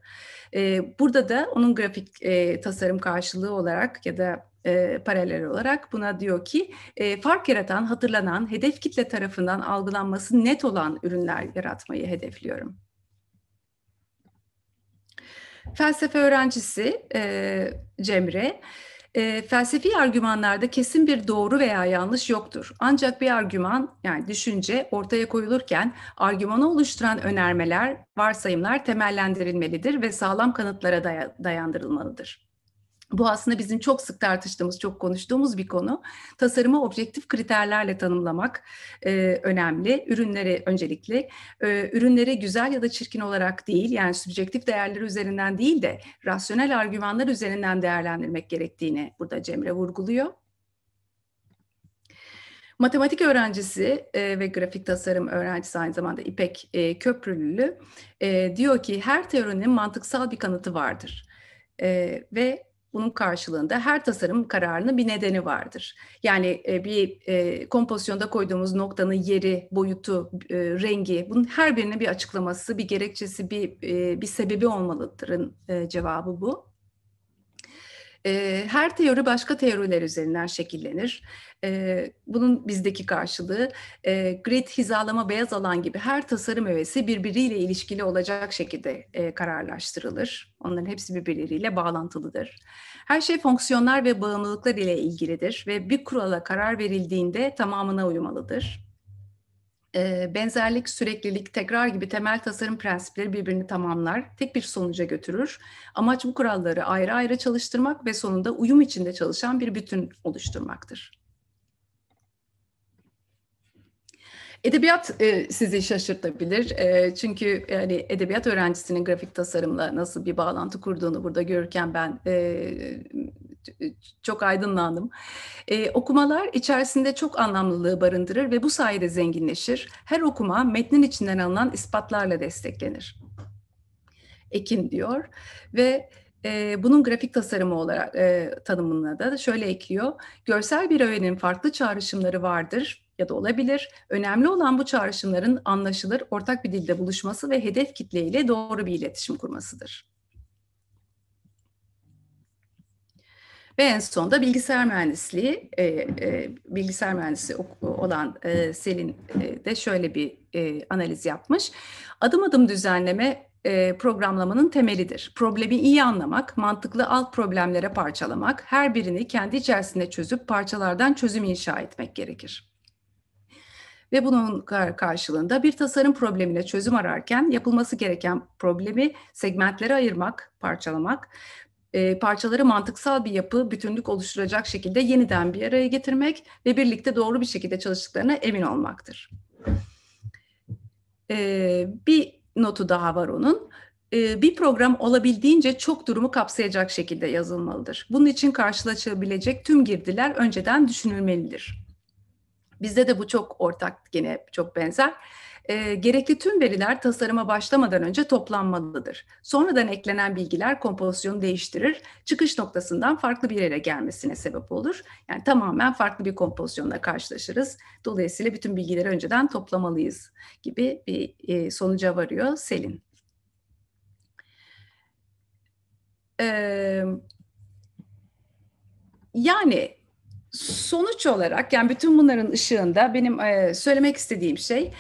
E, burada da onun grafik e, tasarım karşılığı olarak ya da e, paralel olarak buna diyor ki e, fark yaratan, hatırlanan, hedef kitle tarafından algılanması net olan ürünler yaratmayı hedefliyorum. Felsefe öğrencisi e, Cemre, e, felsefi argümanlarda kesin bir doğru veya yanlış yoktur. Ancak bir argüman yani düşünce ortaya koyulurken argümanı oluşturan önermeler, varsayımlar temellendirilmelidir ve sağlam kanıtlara dayandırılmalıdır. Bu aslında bizim çok sık tartıştığımız, çok konuştuğumuz bir konu. Tasarımı objektif kriterlerle tanımlamak e, önemli. Ürünlere öncelikle, e, ürünleri güzel ya da çirkin olarak değil, yani subjektif değerler üzerinden değil de rasyonel argümanlar üzerinden değerlendirmek gerektiğini burada Cemre vurguluyor. Matematik öğrencisi e, ve grafik tasarım öğrencisi aynı zamanda İpek e, Köprülü e, diyor ki her teorinin mantıksal bir kanıtı vardır. E, ve bunun karşılığında her tasarım kararının bir nedeni vardır. Yani e, bir e, kompozisyonda koyduğumuz noktanın yeri, boyutu, e, rengi bunun her birinin bir açıklaması, bir gerekçesi, bir bir sebebi olmalıdırın cevabı bu her teori başka teoriler üzerinden şekillenir. bunun bizdeki karşılığı grid, hizalama, beyaz alan gibi her tasarım öğesi birbiriyle ilişkili olacak şekilde kararlaştırılır. Onların hepsi birbirleriyle bağlantılıdır. Her şey fonksiyonlar ve bağımlılıklar ile ilgilidir ve bir kurala karar verildiğinde tamamına uymalıdır benzerlik, süreklilik, tekrar gibi temel tasarım prensipleri birbirini tamamlar, tek bir sonuca götürür. Amaç bu kuralları ayrı ayrı çalıştırmak ve sonunda uyum içinde çalışan bir bütün oluşturmaktır. Edebiyat e, sizi şaşırtabilir. E, çünkü yani edebiyat öğrencisinin grafik tasarımla nasıl bir bağlantı kurduğunu burada görürken ben e, çok aydınlandım. Ee, okumalar içerisinde çok anlamlılığı barındırır ve bu sayede zenginleşir. Her okuma metnin içinden alınan ispatlarla desteklenir. Ekin diyor ve e, bunun grafik tasarımı olarak e, tanımına da şöyle ekliyor. Görsel bir öğenin farklı çağrışımları vardır ya da olabilir. Önemli olan bu çağrışımların anlaşılır, ortak bir dilde buluşması ve hedef kitleyle doğru bir iletişim kurmasıdır. Ve en son da bilgisayar mühendisliği, e, e, bilgisayar mühendisi e, olan e, Selin e, de şöyle bir e, analiz yapmış. Adım adım düzenleme e, programlamanın temelidir. Problemi iyi anlamak, mantıklı alt problemlere parçalamak, her birini kendi içerisinde çözüp parçalardan çözüm inşa etmek gerekir ve bunun karşılığında bir tasarım problemine çözüm ararken yapılması gereken problemi segmentlere ayırmak, parçalamak, e, parçaları mantıksal bir yapı, bütünlük oluşturacak şekilde yeniden bir araya getirmek ve birlikte doğru bir şekilde çalıştıklarına emin olmaktır. E, bir notu daha var onun e, bir program olabildiğince çok durumu kapsayacak şekilde yazılmalıdır. Bunun için karşılaşabilecek tüm girdiler önceden düşünülmelidir. Bizde de bu çok ortak, gene çok benzer e, gerekli tüm veriler tasarıma başlamadan önce toplanmalıdır. Sonradan eklenen bilgiler kompozisyonu değiştirir, çıkış noktasından farklı bir yere gelmesine sebep olur. Yani tamamen farklı bir kompozisyonla karşılaşırız. Dolayısıyla bütün bilgileri önceden toplamalıyız gibi bir e, sonuca varıyor Selin. Ee, yani sonuç olarak yani bütün bunların ışığında benim e, söylemek istediğim şey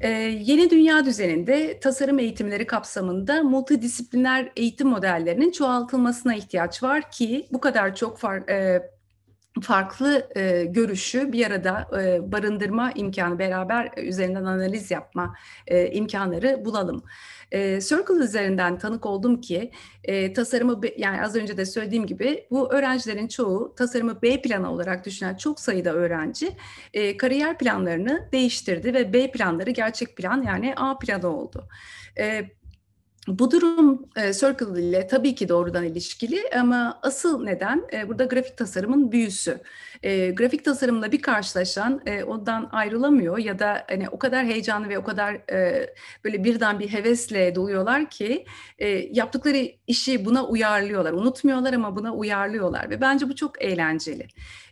ee, yeni dünya düzeninde tasarım eğitimleri kapsamında multidisipliner eğitim modellerinin çoğaltılmasına ihtiyaç var ki bu kadar çok farklı e, farklı e, görüşü bir arada e, barındırma imkanı, beraber e, üzerinden analiz yapma e, imkanları bulalım. E, Circle üzerinden tanık oldum ki e, tasarımı, yani az önce de söylediğim gibi bu öğrencilerin çoğu tasarımı B planı olarak düşünen çok sayıda öğrenci e, kariyer planlarını değiştirdi ve B planları gerçek plan yani A planı oldu. E, bu durum e, Circle ile tabii ki doğrudan ilişkili ama asıl neden e, burada grafik tasarımın büyüsü. E, grafik tasarımla bir karşılaşan e, ondan ayrılamıyor ya da hani o kadar heyecanlı ve o kadar e, böyle birden bir hevesle doluyorlar ki e, yaptıkları işi buna uyarlıyorlar. Unutmuyorlar ama buna uyarlıyorlar ve bence bu çok eğlenceli.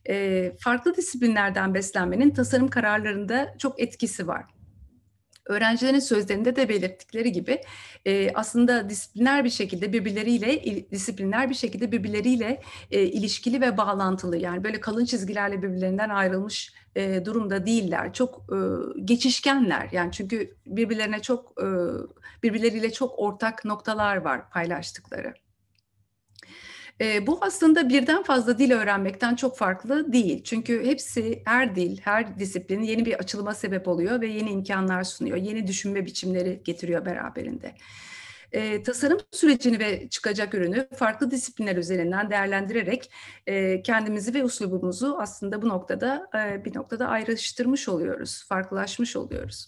E, farklı disiplinlerden beslenmenin tasarım kararlarında çok etkisi var öğrencilerin sözlerinde de belirttikleri gibi e, aslında disipliner bir şekilde birbirleriyle il, disipliner bir şekilde birbirleriyle e, ilişkili ve bağlantılı yani böyle kalın çizgilerle birbirlerinden ayrılmış e, durumda değiller. Çok e, geçişkenler yani çünkü birbirlerine çok e, birbirleriyle çok ortak noktalar var paylaştıkları. E, bu aslında birden fazla dil öğrenmekten çok farklı değil. Çünkü hepsi her dil, her disiplin yeni bir açılıma sebep oluyor ve yeni imkanlar sunuyor. Yeni düşünme biçimleri getiriyor beraberinde. E, tasarım sürecini ve çıkacak ürünü farklı disiplinler üzerinden değerlendirerek e, kendimizi ve uslubumuzu aslında bu noktada e, bir noktada ayrıştırmış oluyoruz, farklılaşmış oluyoruz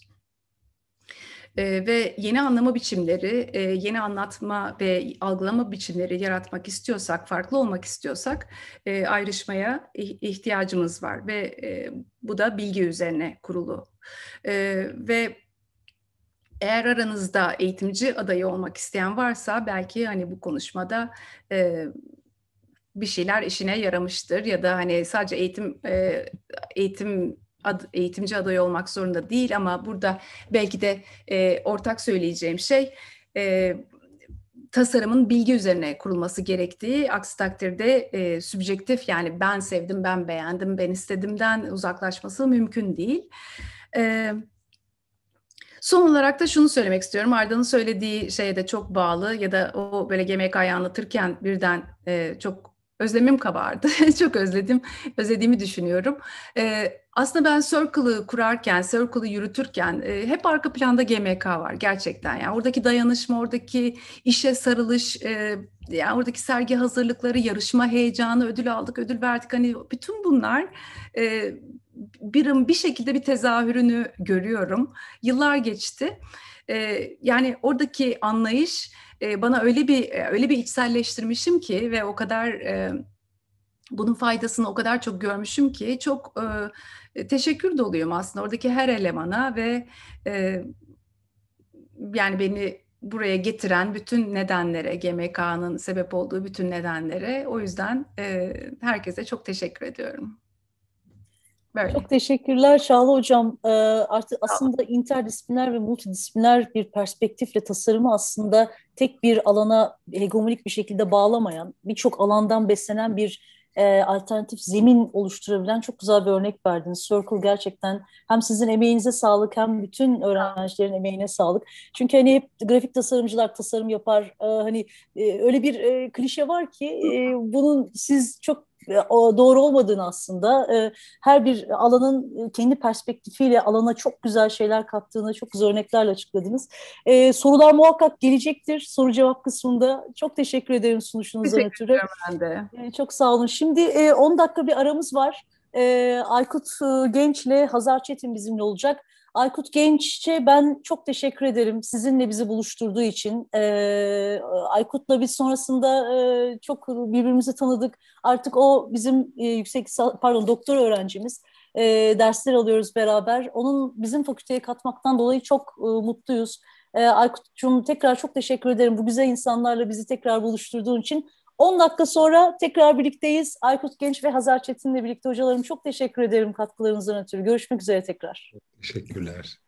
e, ve yeni anlama biçimleri, e, yeni anlatma ve algılama biçimleri yaratmak istiyorsak, farklı olmak istiyorsak e, ayrışmaya ihtiyacımız var ve e, bu da bilgi üzerine kurulu. E, ve eğer aranızda eğitimci adayı olmak isteyen varsa belki hani bu konuşmada e, bir şeyler işine yaramıştır ya da hani sadece eğitim e, eğitim ad, eğitimci adayı olmak zorunda değil ama burada belki de e, ortak söyleyeceğim şey e, tasarımın bilgi üzerine kurulması gerektiği aksi takdirde e, sübjektif yani ben sevdim, ben beğendim, ben istedimden uzaklaşması mümkün değil. Evet. Son olarak da şunu söylemek istiyorum. Arda'nın söylediği şeye de çok bağlı ya da o böyle GMK'yı anlatırken birden e, çok özlemim kabardı. [laughs] Çok özledim, özlediğimi düşünüyorum. E, aslında ben Circle'ı kurarken, Circle'ı yürütürken e, hep arka planda GMK var gerçekten. Yani oradaki dayanışma, oradaki işe sarılış, e, yani oradaki sergi hazırlıkları, yarışma heyecanı, ödül aldık, ödül verdik. Hani bütün bunlar e, bir, bir şekilde bir tezahürünü görüyorum. Yıllar geçti. E, yani oradaki anlayış ee, bana öyle bir e, öyle bir içselleştirmişim ki ve o kadar e, bunun faydasını o kadar çok görmüşüm ki çok e, teşekkür doluyum aslında oradaki her elemana ve yani beni buraya getiren bütün nedenlere, GMK'nın sebep olduğu bütün nedenlere. O yüzden herkese çok teşekkür ediyorum. Böyle. Çok teşekkürler Şahla Hocam. Ee, artık aslında interdisipliner ve multidisipliner bir perspektifle tasarımı aslında tek bir alana hegemonik bir şekilde bağlamayan, birçok alandan beslenen bir e, alternatif zemin oluşturabilen çok güzel bir örnek verdiniz. Circle gerçekten hem sizin emeğinize sağlık hem bütün öğrencilerin emeğine sağlık. Çünkü hani hep grafik tasarımcılar tasarım yapar. E, hani e, öyle bir e, klişe var ki e, bunun siz çok doğru olmadığını aslında e, her bir alanın e, kendi perspektifiyle alana çok güzel şeyler kattığını çok güzel örneklerle açıkladınız. E, sorular muhakkak gelecektir soru cevap kısmında. Çok teşekkür ederim sunuşunuza teşekkür ötürü. Ben de. Çok sağ olun. Şimdi 10 dakika bir aramız var. Aykut Genç'le Hazar Çetin bizimle olacak. Aykut Genççe, ben çok teşekkür ederim sizinle bizi buluşturduğu için. Ee, Aykut'la biz sonrasında e, çok birbirimizi tanıdık. Artık o bizim e, yüksek pardon doktor öğrencimiz. E, dersler alıyoruz beraber. Onun bizim fakülteye katmaktan dolayı çok e, mutluyuz. E, Aykut'cum tekrar çok teşekkür ederim bu güzel insanlarla bizi tekrar buluşturduğun için. 10 dakika sonra tekrar birlikteyiz. Aykut Genç ve Hazar Çetin'le birlikte hocalarım çok teşekkür ederim katkılarınızdan ötürü. Görüşmek üzere tekrar. Teşekkürler.